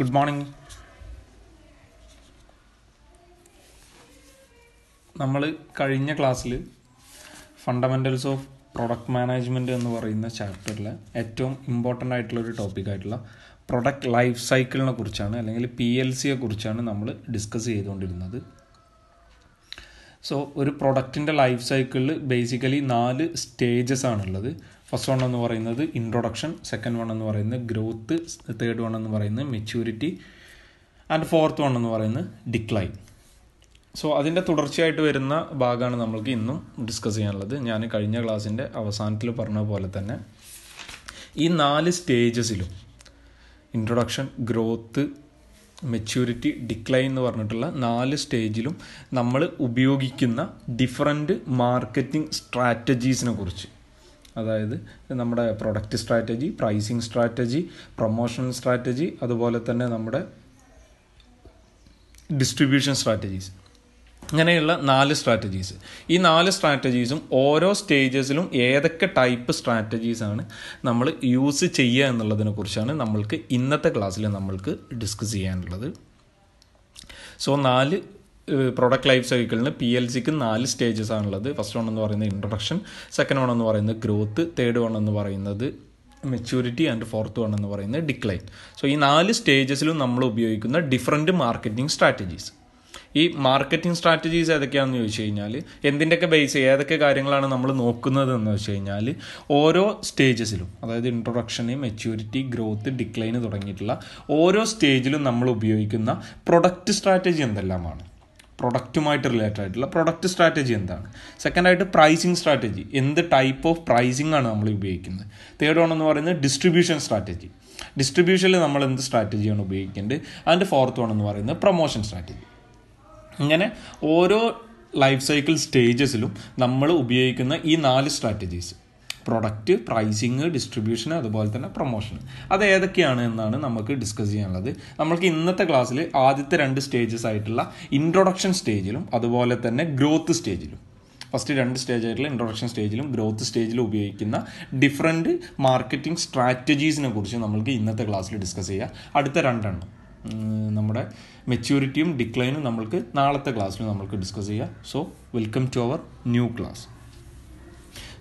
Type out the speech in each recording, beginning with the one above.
good morning നമ്മൾ കഴിഞ്ഞ ക്ലാസ്സിൽ ഫണ്ടമെൻ്റൽസ് ഓഫ് പ്രൊഡക്റ്റ് മാനേജ്മെൻറ്റ് എന്ന് പറയുന്ന ചാപ്റ്ററിലെ ഏറ്റവും ഇമ്പോർട്ടൻ്റ് ആയിട്ടുള്ള ഒരു ആയിട്ടുള്ള പ്രൊഡക്റ്റ് ലൈഫ് സൈക്കിളിനെ കുറിച്ചാണ് അല്ലെങ്കിൽ പി എൽ സിയെ കുറിച്ചാണ് നമ്മൾ ഡിസ്കസ് ചെയ്തുകൊണ്ടിരുന്നത് സോ ഒരു പ്രൊഡക്റ്റിൻ്റെ ലൈഫ് സൈക്കിളിൽ ബേസിക്കലി നാല് സ്റ്റേജസ് ആണുള്ളത് ഉള്ളത് ഫസ്റ്റ് വൺ എന്ന് പറയുന്നത് ഇൻട്രൊഡക്ഷൻ സെക്കൻഡ് വൺ എന്ന് പറയുന്നത് ഗ്രോത്ത് തേർഡ് വൺ എന്ന് പറയുന്നത് മെച്യൂരിറ്റി ആൻഡ് ഫോർത്ത് വൺ എന്ന് പറയുന്നത് ഡിക്ലൈൻ സോ അതിൻ്റെ തുടർച്ചയായിട്ട് വരുന്ന ഭാഗമാണ് നമ്മൾക്ക് ഇന്നും ഡിസ്കസ് ചെയ്യാനുള്ളത് ഞാൻ കഴിഞ്ഞ ക്ലാസ്സിൻ്റെ അവസാനത്തിൽ പറഞ്ഞ പോലെ തന്നെ ഈ നാല് സ്റ്റേജസിലും ഇൻട്രൊഡക്ഷൻ ഗ്രോത്ത് മെച്യൂരിറ്റി ഡിക്ലൈൻ എന്ന് പറഞ്ഞിട്ടുള്ള നാല് സ്റ്റേജിലും നമ്മൾ ഉപയോഗിക്കുന്ന ഡിഫറെൻറ്റ് മാർക്കറ്റിംഗ് സ്ട്രാറ്റജീസിനെ കുറിച്ച് അതായത് നമ്മുടെ product strategy pricing strategy promotion strategy അതുപോലെ തന്നെ നമ്മുടെ ഡിസ്ട്രിബ്യൂഷൻ സ്ട്രാറ്റജീസ് അങ്ങനെയുള്ള നാല് സ്ട്രാറ്റജീസ് ഈ നാല് സ്ട്രാറ്റജീസും ഓരോ സ്റ്റേജസിലും ഏതൊക്കെ ടൈപ്പ് സ്ട്രാറ്റജീസാണ് നമ്മൾ യൂസ് ചെയ്യുക എന്നുള്ളതിനെ കുറിച്ചാണ് നമ്മൾക്ക് ഇന്നത്തെ ക്ലാസ്സിൽ നമ്മൾക്ക് ഡിസ്കസ് ചെയ്യാനുള്ളത് സോ നാല് പ്രൊഡക്റ്റ് ലൈഫ് സൈക്കിളിന് പി എൽ സിക്ക് നാല് സ്റ്റേജസ് ആണുള്ളത് ഫസ്റ്റ് വൺ എന്ന് പറയുന്നത് ഇൻട്രൊഡക്ഷൻ സെക്കൻഡ് വൺ എന്ന് പറയുന്നത് ഗ്രോത്ത് തേർഡ് വൺ എന്ന് പറയുന്നത് മെച്യൂരിറ്റി ആൻഡ് ഫോർത്ത് വൺ എന്ന് പറയുന്നത് ഡിക്ലൈൻ സോ ഈ നാല് സ്റ്റേജസിലും നമ്മൾ ഉപയോഗിക്കുന്ന ഡിഫറെൻറ്റ് മാർക്കറ്റിംഗ് സ്ട്രാറ്റജീസ് ഈ മാർക്കറ്റിംഗ് സ്ട്രാറ്റജീസ് ഏതൊക്കെയാണെന്ന് ചോദിച്ചു കഴിഞ്ഞാൽ എന്തിൻ്റെയൊക്കെ ബേസ് ഏതൊക്കെ കാര്യങ്ങളാണ് നമ്മൾ നോക്കുന്നത് എന്ന് വെച്ച് കഴിഞ്ഞാൽ ഓരോ സ്റ്റേജസിലും അതായത് ഇൻട്രൊഡക്ഷൻ മെച്യൂരിറ്റി ഗ്രോത്ത് ഡിക്ലൈന് തുടങ്ങിയിട്ടുള്ള ഓരോ സ്റ്റേജിലും നമ്മൾ ഉപയോഗിക്കുന്ന പ്രൊഡക്റ്റ് സ്ട്രാറ്റജി എന്തെല്ലാമാണ് പ്രൊഡക്റ്റുമായിട്ട് റിലേറ്റഡ് ആയിട്ടുള്ള പ്രൊഡക്റ്റ് സ്ട്രാറ്റജി എന്താണ് സെക്കൻഡ് ആയിട്ട് പ്രൈസിങ് സ്ട്രാറ്റജി എന്ത് ടൈപ്പ് ഓഫ് പ്രൈസിംഗ് ആണ് നമ്മൾ ഉപയോഗിക്കുന്നത് തേർഡ് വൺ എന്ന് പറയുന്നത് ഡിസ്ട്രിബ്യൂഷൻ സ്ട്രാറ്റജി ഡിസ്ട്രിബ്യൂഷനിൽ നമ്മൾ എന്ത് സ്ട്രാറ്റജിയാണ് ഉപയോഗിക്കേണ്ടത് അതിൻ്റെ ഫോർത്ത് വൺ എന്ന് പറയുന്നത് പ്രൊമോഷൻ സ്ട്രാറ്റജി ഇങ്ങനെ ഓരോ ലൈഫ് സൈക്കിൾ സ്റ്റേജസിലും നമ്മൾ ഉപയോഗിക്കുന്ന ഈ നാല് സ്ട്രാറ്റജീസ് പ്രൊഡക്റ്റ് പ്രൈസിങ് ഡിസ്ട്രിബ്യൂഷൻ അതുപോലെ തന്നെ പ്രൊമോഷൻ അത് ഏതൊക്കെയാണ് എന്നാണ് നമുക്ക് ഡിസ്കസ് ചെയ്യാനുള്ളത് നമ്മൾക്ക് ഇന്നത്തെ ക്ലാസ്സിൽ ആദ്യത്തെ രണ്ട് സ്റ്റേജസ് ആയിട്ടുള്ള ഇൻട്രൊഡക്ഷൻ സ്റ്റേജിലും അതുപോലെ തന്നെ ഗ്രോത്ത് സ്റ്റേജിലും ഫസ്റ്റ് രണ്ട് സ്റ്റേജ് ആയിട്ടുള്ള ഇൻട്രൊഡക്ഷൻ സ്റ്റേജിലും ഗ്രോത്ത് സ്റ്റേജിലും ഉപയോഗിക്കുന്ന ഡിഫറെൻറ്റ് മാർക്കറ്റിംഗ് സ്ട്രാറ്റജീസിനെ കുറിച്ച് നമ്മൾക്ക് ഇന്നത്തെ ക്ലാസ്സിൽ ഡിസ്കസ് ചെയ്യുക അടുത്ത രണ്ടെണ്ണം നമ്മുടെ മെച്യൂരിറ്റിയും ഡിക്ലൈനും നമ്മൾക്ക് നാളത്തെ ക്ലാസ്സിൽ നമ്മൾക്ക് ഡിസ്കസ് ചെയ്യാം so welcome to our new class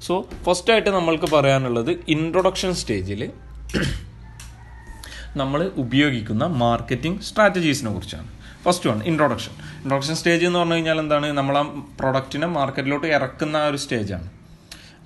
so ഫസ്റ്റായിട്ട് നമ്മൾക്ക് പറയാനുള്ളത് ഇൻട്രൊഡക്ഷൻ സ്റ്റേജിൽ നമ്മൾ ഉപയോഗിക്കുന്ന മാർക്കറ്റിംഗ് സ്ട്രാറ്റജീസിനെ കുറിച്ചാണ് first one introduction introduction stage എന്ന് പറഞ്ഞു കഴിഞ്ഞാൽ എന്താണ് നമ്മൾ ആ പ്രൊഡക്റ്റിനെ മാർക്കറ്റിലോട്ട് ഇറക്കുന്ന ആ ഒരു സ്റ്റേജാണ്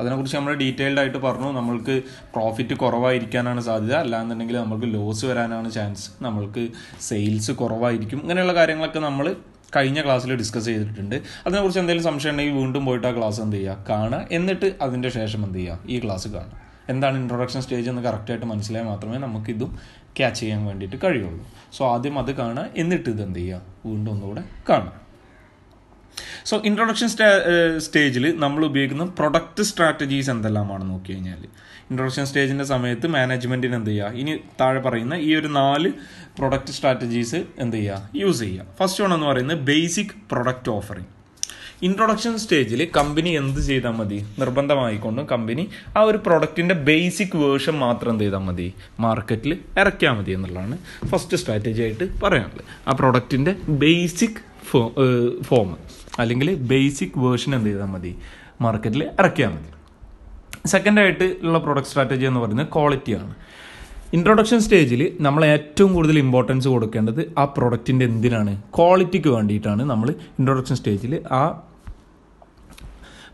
അതിനെക്കുറിച്ച് നമ്മൾ ഡീറ്റെയിൽഡ് ആയിട്ട് പറഞ്ഞു നമ്മൾക്ക് പ്രോഫിറ്റ് കുറവായിരിക്കാനാണ് സാധ്യത അല്ലാന്നുണ്ടെങ്കിൽ നമ്മൾക്ക് ലോസ് വരാനാണ് ചാൻസ് നമ്മൾക്ക് സെയിൽസ് കുറവായിരിക്കും ഇങ്ങനെയുള്ള കാര്യങ്ങളൊക്കെ നമ്മൾ കഴിഞ്ഞ ക്ലാസ്സിൽ ഡിസ്കസ് ചെയ്തിട്ടുണ്ട് അതിനെക്കുറിച്ച് എന്തെങ്കിലും സംശയം ഉണ്ടെങ്കിൽ വീണ്ടും പോയിട്ട് ആ ക്ലാസ് എന്ത് ചെയ്യുക കാണുക എന്നിട്ട് അതിൻ്റെ ശേഷം എന്ത് ചെയ്യുക ഈ ക്ലാസ് കാണുക എന്താണ് ഇൻട്രൊഡക്ഷൻ സ്റ്റേജ് എന്ന് കറക്റ്റായിട്ട് മനസ്സിലായാൽ മാത്രമേ നമുക്കിതും ക്യാച്ച് ചെയ്യാൻ വേണ്ടിയിട്ട് കഴിയുള്ളൂ സോ ആദ്യം അത് കാണുക എന്നിട്ട് ഇത് എന്ത് ചെയ്യുക വീണ്ടും ഒന്നുകൂടെ കാണുക സോ ഇൻട്രൊഡക്ഷൻ സ്റ്റാ സ്റ്റേജിൽ നമ്മൾ ഉപയോഗിക്കുന്ന പ്രൊഡക്റ്റ് സ്ട്രാറ്റജീസ് എന്തെല്ലാമാണ് നോക്കി കഴിഞ്ഞാൽ ഇൻട്രൊഡക്ഷൻ സ്റ്റേജിൻ്റെ സമയത്ത് മാനേജ്മെൻറ്റിന് എന്ത് ചെയ്യുക ഇനി താഴെ പറയുന്ന ഈ ഒരു നാല് പ്രൊഡക്റ്റ് സ്ട്രാറ്റജീസ് എന്ത് ചെയ്യുക യൂസ് ചെയ്യുക ഫസ്റ്റ് വൺ എന്ന് പറയുന്നത് ബേസിക് പ്രൊഡക്റ്റ് ഓഫറിങ് ഇൻട്രൊഡക്ഷൻ സ്റ്റേജിൽ കമ്പനി എന്ത് ചെയ്താൽ മതി നിർബന്ധമായിക്കൊണ്ടും കമ്പനി ആ ഒരു പ്രൊഡക്റ്റിൻ്റെ ബേസിക് വേർഷൻ മാത്രം എന്ത് ചെയ്താൽ മതി മാർക്കറ്റിൽ ഇറക്കിയാൽ മതി എന്നുള്ളതാണ് ഫസ്റ്റ് സ്ട്രാറ്റജി ആയിട്ട് പറയാനുള്ളത് ആ പ്രൊഡക്റ്റിൻ്റെ ബേസിക് ഫോ ഫോം അല്ലെങ്കിൽ ബേസിക് വേർഷൻ എന്ത് ചെയ്താൽ മതി മാർക്കറ്റിൽ ഇറക്കിയാൽ മതി സെക്കൻഡായിട്ട് ഉള്ള പ്രൊഡക്റ്റ് സ്ട്രാറ്റജി എന്ന് പറയുന്നത് ക്വാളിറ്റിയാണ് ഇൻട്രൊഡക്ഷൻ സ്റ്റേജിൽ നമ്മൾ ഏറ്റവും കൂടുതൽ ഇമ്പോർട്ടൻസ് കൊടുക്കേണ്ടത് ആ പ്രൊഡക്റ്റിൻ്റെ എന്തിനാണ് ക്വാളിറ്റിക്ക് വേണ്ടിയിട്ടാണ് നമ്മൾ ഇൻട്രൊഡക്ഷൻ സ്റ്റേജിൽ ആ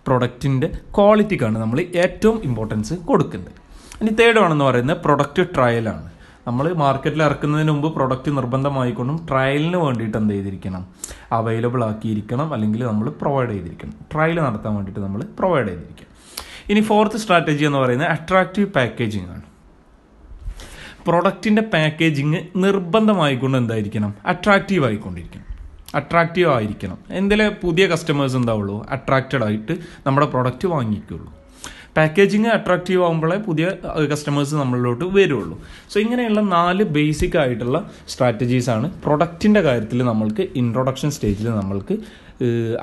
പ്രൊഡക്റ്റിൻ്റെ ക്വാളിറ്റിക്കാണ് നമ്മൾ ഏറ്റവും ഇമ്പോർട്ടൻസ് കൊടുക്കുന്നത് ഇനി തേർഡ് ആണെന്ന് പറയുന്നത് പ്രൊഡക്റ്റ് ട്രയലാണ് നമ്മൾ മാർക്കറ്റിൽ ഇറക്കുന്നതിന് മുമ്പ് പ്രൊഡക്റ്റ് നിർബന്ധമായിക്കൊണ്ടും ട്രയലിന് വേണ്ടിയിട്ട് എന്ത് ചെയ്തിരിക്കണം അവൈലബിൾ ആക്കിയിരിക്കണം അല്ലെങ്കിൽ നമ്മൾ പ്രൊവൈഡ് ചെയ്തിരിക്കണം ട്രയൽ നടത്താൻ വേണ്ടിയിട്ട് നമ്മൾ പ്രൊവൈഡ് ചെയ്തിരിക്കണം ഇനി ഫോർത്ത് സ്ട്രാറ്റജി എന്ന് പറയുന്നത് അട്രാക്റ്റീവ് പാക്കേജിംഗ് ആണ് പ്രൊഡക്റ്റിൻ്റെ പാക്കേജിങ് നിർബന്ധമായിക്കൊണ്ട് എന്തായിരിക്കണം അട്രാക്റ്റീവ് ആയിക്കൊണ്ടിരിക്കണം അട്രാക്റ്റീവ് ആയിരിക്കണം എന്തെങ്കിലും പുതിയ കസ്റ്റമേഴ്സ് എന്താവുള്ളൂ അട്രാക്റ്റഡ് ആയിട്ട് നമ്മുടെ പ്രൊഡക്റ്റ് വാങ്ങിക്കുള്ളൂ പാക്കേജിങ് അട്രാക്റ്റീവ് ആകുമ്പോഴേ പുതിയ കസ്റ്റമേഴ്സ് നമ്മളിലോട്ട് വരുള്ളൂ സോ ഇങ്ങനെയുള്ള നാല് ബേസിക് ആയിട്ടുള്ള സ്ട്രാറ്റജീസാണ് പ്രൊഡക്റ്റിൻ്റെ കാര്യത്തിൽ നമ്മൾക്ക് ഇൻട്രൊഡക്ഷൻ സ്റ്റേജിൽ നമ്മൾക്ക്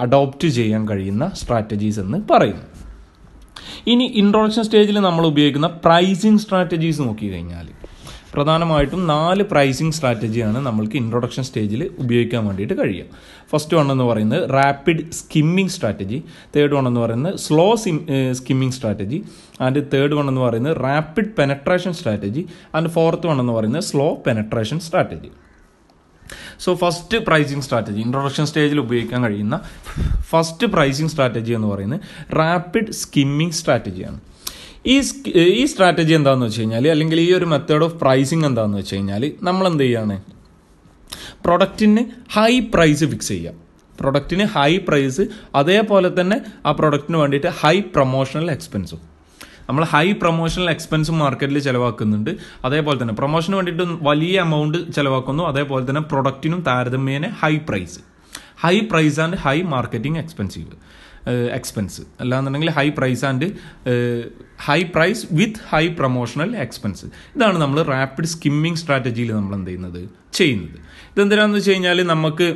അഡോപ്റ്റ് ചെയ്യാൻ കഴിയുന്ന സ്ട്രാറ്റജീസ് എന്ന് പറയുന്നു ഇനി ഇൻട്രൊഡക്ഷൻ സ്റ്റേജിൽ നമ്മൾ ഉപയോഗിക്കുന്ന പ്രൈസിങ് സ്ട്രാറ്റജീസ് നോക്കി കഴിഞ്ഞാൽ പ്രധാനമായിട്ടും നാല് പ്രൈസിങ് സ്ട്രാറ്റജിയാണ് നമ്മൾക്ക് ഇൻട്രൊഡക്ഷൻ സ്റ്റേജിൽ ഉപയോഗിക്കാൻ വേണ്ടിയിട്ട് കഴിയുക ഫസ്റ്റ് വൺ എന്ന് പറയുന്നത് rapid skimming strategy third one എന്ന് പറയുന്നത് slow sim skimming strategy and third one എന്ന് പറയുന്നത് rapid penetration strategy and fourth one എന്ന് പറയുന്നത് slow penetration strategy so first pricing strategy introduction സ്റ്റേജിൽ ഉപയോഗിക്കാൻ കഴിയുന്ന ഫസ്റ്റ് പ്രൈസിങ് സ്ട്രാറ്റജി എന്ന് പറയുന്നത് റാപ്പിഡ് സ്കിമ്മിങ് സ്ട്രാറ്റജിയാണ് ഈ ഈ സ്ട്രാറ്റജി എന്താണെന്ന് വെച്ച് കഴിഞ്ഞാൽ അല്ലെങ്കിൽ ഈ ഒരു മെത്തേഡ് ഓഫ് പ്രൈസിങ് എന്താണെന്ന് വെച്ച് കഴിഞ്ഞാൽ നമ്മൾ എന്ത് ചെയ്യുകയാണ് പ്രൊഡക്റ്റിന് ഹൈ പ്രൈസ് ഫിക്സ് ചെയ്യുക പ്രൊഡക്റ്റിന് ഹൈ പ്രൈസ് അതേപോലെ തന്നെ ആ പ്രൊഡക്റ്റിന് വേണ്ടിയിട്ട് ഹൈ പ്രൊമോഷണൽ എക്സ്പെൻസും നമ്മൾ ഹൈ പ്രൊമോഷണൽ എക്സ്പെൻസ് മാർക്കറ്റിൽ ചിലവാക്കുന്നുണ്ട് അതേപോലെ തന്നെ പ്രൊമോഷന് വേണ്ടിയിട്ട് വലിയ എമൗണ്ട് ചിലവാക്കുന്നു അതേപോലെ തന്നെ പ്രൊഡക്റ്റിനും താരതമ്യേന high price high price and high marketing expensive expense അല്ലാന്നുണ്ടെങ്കിൽ high price and high price with high promotional expense ഇതാണ് നമ്മൾ റാപ്പിഡ് സ്കിമ്മിങ് സ്ട്രാറ്റജിയിൽ നമ്മൾ എന്ത് ചെയ്യുന്നത് ചെയ്യുന്നത് ഇതെന്തിനാണെന്ന് വെച്ച് കഴിഞ്ഞാൽ നമുക്ക്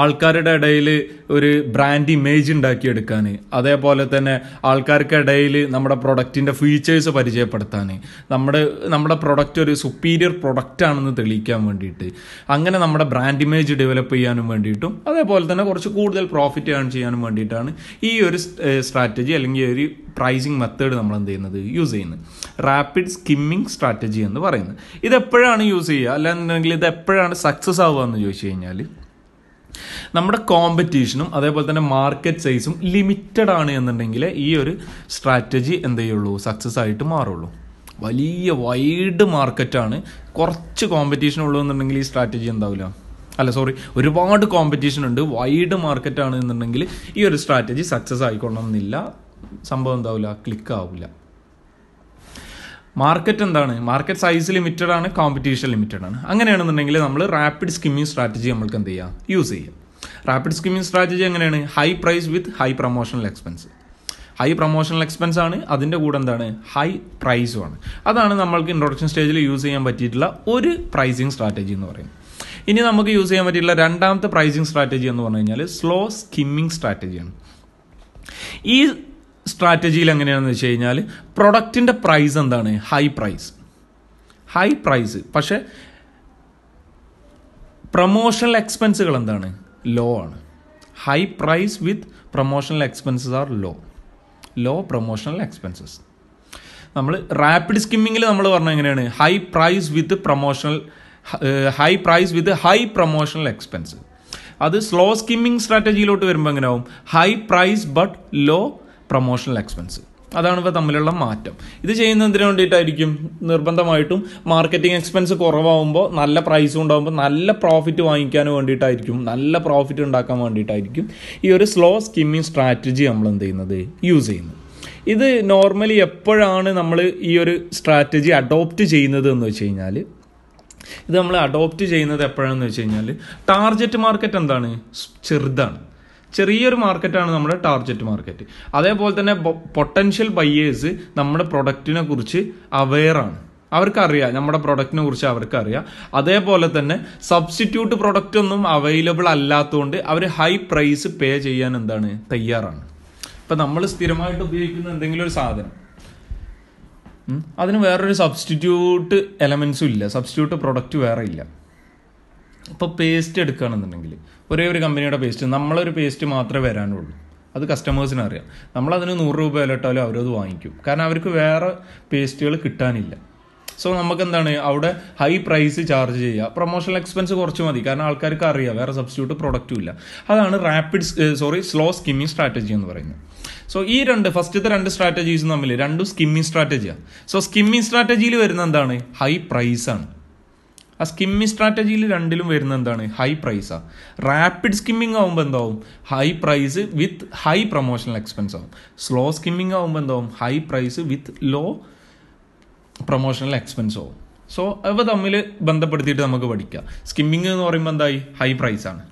ആൾക്കാരുടെ ഇടയിൽ ഒരു ബ്രാൻഡ് ഇമേജ് ഉണ്ടാക്കിയെടുക്കാൻ അതേപോലെ തന്നെ ആൾക്കാർക്കിടയിൽ നമ്മുടെ പ്രൊഡക്റ്റിൻ്റെ ഫീച്ചേഴ്സ് പരിചയപ്പെടുത്താൻ നമ്മുടെ നമ്മുടെ പ്രൊഡക്റ്റ് ഒരു സുപ്പീരിയർ പ്രൊഡക്റ്റ് ആണെന്ന് തെളിയിക്കാൻ വേണ്ടിയിട്ട് അങ്ങനെ നമ്മുടെ ബ്രാൻഡ് ഇമേജ് ഡെവലപ്പ് ചെയ്യാനും വേണ്ടിയിട്ടും അതേപോലെ തന്നെ കുറച്ച് കൂടുതൽ പ്രോഫിറ്റ് ഏൺ ചെയ്യാനും വേണ്ടിയിട്ടാണ് ഈ ഒരു സ്ട്രാറ്റജി അല്ലെങ്കിൽ ഒരു പ്രൈസിങ് മെത്തേഡ് നമ്മൾ എന്ത് ചെയ്യുന്നത് യൂസ് ചെയ്യുന്നത് റാപ്പിഡ് സ്കിമ്മിങ് സ്ട്രാറ്റജി എന്ന് പറയുന്നത് ഇത് എപ്പോഴാണ് യൂസ് ചെയ്യുക അല്ലാന്നുണ്ടെങ്കിൽ ഇത് എപ്പോഴാണ് സക്സസ് ആവുക എന്ന് ചോദിച്ചു കഴിഞ്ഞാൽ നമ്മുടെ കോമ്പറ്റീഷനും അതേപോലെ തന്നെ മാർക്കറ്റ് സൈസും ലിമിറ്റഡ് ആണ് എന്നുണ്ടെങ്കിൽ ഈ ഒരു സ്ട്രാറ്റജി എന്തേ ഉള്ളൂ സക്സസ് ആയിട്ട് മാറുള്ളൂ വലിയ വൈഡ് മാർക്കറ്റാണ് കുറച്ച് കോമ്പറ്റീഷൻ ഉള്ളൂ എന്നുണ്ടെങ്കിൽ ഈ സ്ട്രാറ്റജി എന്താവില്ല അല്ല സോറി ഒരുപാട് കോമ്പറ്റീഷൻ ഉണ്ട് വൈഡ് മാർക്കറ്റാണ് എന്നുണ്ടെങ്കിൽ ഈ ഒരു സ്ട്രാറ്റജി സക്സസ് ആയിക്കൊള്ളണമെന്നില്ല സംഭവം എന്താവില്ല ക്ലിക്ക് ആവില്ല മാർക്കറ്റ് എന്താണ് മാർക്കറ്റ് സൈസ് ലിമിറ്റഡ് ആണ് കോമ്പറ്റീഷൻ ലിമിറ്റഡ് ആണ് അങ്ങനെയാണെന്നുണ്ടെങ്കിൽ നമ്മൾ റാപ്പിഡ് സ്കിമ്മിങ് സ്ട്രാറ്റജി നമ്മൾക്ക് എന്ത് ചെയ്യാം യൂസ് ചെയ്യാം റാപ്പിഡ് സ്കിമ്മിങ് സ്ട്രാറ്റജി എങ്ങനെയാണ് high price with high promotional expense high promotional expense ആണ് അതിൻ്റെ കൂടെ എന്താണ് ഹൈ പ്രൈസും ആണ് അതാണ് നമ്മൾക്ക് ഇൻട്രൊഡക്ഷൻ സ്റ്റേജിൽ യൂസ് ചെയ്യാൻ പറ്റിയിട്ടുള്ള ഒരു പ്രൈസിങ് സ്ട്രാറ്റജി എന്ന് പറയുന്നത് ഇനി നമുക്ക് യൂസ് ചെയ്യാൻ പറ്റിയിട്ടുള്ള രണ്ടാമത്തെ പ്രൈസിങ് സ്ട്രാറ്റജി എന്ന് പറഞ്ഞു കഴിഞ്ഞാൽ സ്ലോ സ്കിമ്മിങ് സ്ട്രാറ്റജിയാണ് ഈ സ്ട്രാറ്റജിയിൽ എങ്ങനെയാണെന്ന് വെച്ച് കഴിഞ്ഞാൽ പ്രൊഡക്റ്റിൻ്റെ പ്രൈസ് എന്താണ് ഹൈ പ്രൈസ് ഹൈ പ്രൈസ് പക്ഷേ പ്രൊമോഷണൽ എക്സ്പെൻസുകൾ എന്താണ് ലോ ആണ് high price with promotional expenses are low low promotional expenses നമ്മൾ റാപ്പിഡ് സ്കിമ്മിങ്ങിൽ നമ്മൾ പറഞ്ഞ എങ്ങനെയാണ് high price with promotional high price with high promotional expense അത് സ്ലോ സ്കിമ്മിങ് സ്ട്രാറ്റജിയിലോട്ട് വരുമ്പോൾ എങ്ങനെ ആവും high price but low promotional expense അതാണ് ഇവ തമ്മിലുള്ള മാറ്റം ഇത് ചെയ്യുന്നതിന് വേണ്ടിയിട്ടായിരിക്കും നിർബന്ധമായിട്ടും മാർക്കറ്റിംഗ് എക്സ്പെൻസ് കുറവാകുമ്പോൾ നല്ല പ്രൈസും ഉണ്ടാകുമ്പോൾ നല്ല പ്രോഫിറ്റ് വാങ്ങിക്കാൻ വേണ്ടിയിട്ടായിരിക്കും നല്ല പ്രോഫിറ്റ് ഉണ്ടാക്കാൻ വേണ്ടിയിട്ടായിരിക്കും ഈ ഒരു സ്ലോ സ്കിമ്മിങ് സ്ട്രാറ്റജി നമ്മൾ എന്ത് ചെയ്യുന്നത് യൂസ് ചെയ്യുന്നത് ഇത് നോർമലി എപ്പോഴാണ് നമ്മൾ ഈ ഒരു സ്ട്രാറ്റജി അഡോപ്റ്റ് ചെയ്യുന്നത് എന്ന് വെച്ച് കഴിഞ്ഞാൽ ഇത് നമ്മൾ അഡോപ്റ്റ് ചെയ്യുന്നത് എപ്പോഴാണെന്ന് വെച്ച് കഴിഞ്ഞാൽ ടാർജറ്റ് മാർക്കറ്റ് എന്താണ് ചെറുതാണ് ചെറിയൊരു മാർക്കറ്റാണ് നമ്മുടെ ടാർഗറ്റ് മാർക്കറ്റ് അതേപോലെ തന്നെ പൊട്ടൻഷ്യൽ ബയ്യേഴ്സ് നമ്മുടെ പ്രൊഡക്റ്റിനെ കുറിച്ച് അവെയറാണ് അവർക്കറിയാം നമ്മുടെ പ്രൊഡക്റ്റിനെ കുറിച്ച് അവർക്കറിയാം അതേപോലെ തന്നെ സബ്സ്റ്റിറ്റ്യൂട്ട് പ്രൊഡക്റ്റ് ഒന്നും അവൈലബിൾ അല്ലാത്തതുകൊണ്ട് അവർ ഹൈ പ്രൈസ് പേ ചെയ്യാൻ എന്താണ് തയ്യാറാണ് ഇപ്പം നമ്മൾ സ്ഥിരമായിട്ട് ഉപയോഗിക്കുന്ന എന്തെങ്കിലും ഒരു സാധനം അതിന് വേറൊരു സബ്സ്റ്റിറ്റ്യൂട്ട് എലമെൻസും ഇല്ല സബ്സ്റ്റിറ്റ്യൂട്ട് പ്രൊഡക്റ്റ് വേറെ ഇല്ല ഇപ്പോൾ പേസ്റ്റ് എടുക്കുകയാണെന്നുണ്ടെങ്കിൽ ഒരേ ഒരു കമ്പനിയുടെ പേസ്റ്റ് നമ്മളൊരു പേസ്റ്റ് മാത്രമേ വരാനുള്ളൂ അത് കസ്റ്റമേഴ്സിന് അറിയാം നമ്മളതിന് നൂറ് രൂപ വിലട്ടാലും അവരത് വാങ്ങിക്കും കാരണം അവർക്ക് വേറെ പേസ്റ്റുകൾ കിട്ടാനില്ല സോ നമുക്ക് എന്താണ് അവിടെ ഹൈ പ്രൈസ് ചാർജ് ചെയ്യുക പ്രൊമോഷണൽ എക്സ്പെൻസ് കുറച്ച് മതി കാരണം ആൾക്കാർക്ക് അറിയാം വേറെ സബ്സ്റ്റിറ്റ്യൂട്ട് പ്രൊഡക്റ്റും ഇല്ല അതാണ് rapid sorry slow skimming strategy എന്ന് പറയുന്നത് സോ ഈ രണ്ട് ഫസ്റ്റത്തെ രണ്ട് സ്ട്രാറ്റജീസ് തമ്മിൽ രണ്ടും സ്കിമ്മിങ് സ്ട്രാറ്റജിയാണ് സോ സ്കിമ്മിങ് സ്ട്രാറ്റജിയിൽ വരുന്ന എന്താണ് ഹൈ പ്രൈസാണ് ആ സ്കിമ്മിങ് സ്ട്രാറ്റജിയിൽ രണ്ടിലും വരുന്ന എന്താണ് ഹൈ പ്രൈസാണ് റാപ്പിഡ് സ്കിമ്മിങ് ആകുമ്പോൾ എന്താവും high price with high promotional expense ആവും സ്ലോ സ്കിമ്മിങ് ആകുമ്പോൾ എന്താവും high price with low promotional expense ആവും സോ അവ തമ്മിൽ ബന്ധപ്പെടുത്തിയിട്ട് നമുക്ക് പഠിക്കാം സ്കിമ്മിങ് എന്ന് പറയുമ്പോൾ എന്തായി ഹൈ പ്രൈസാണ്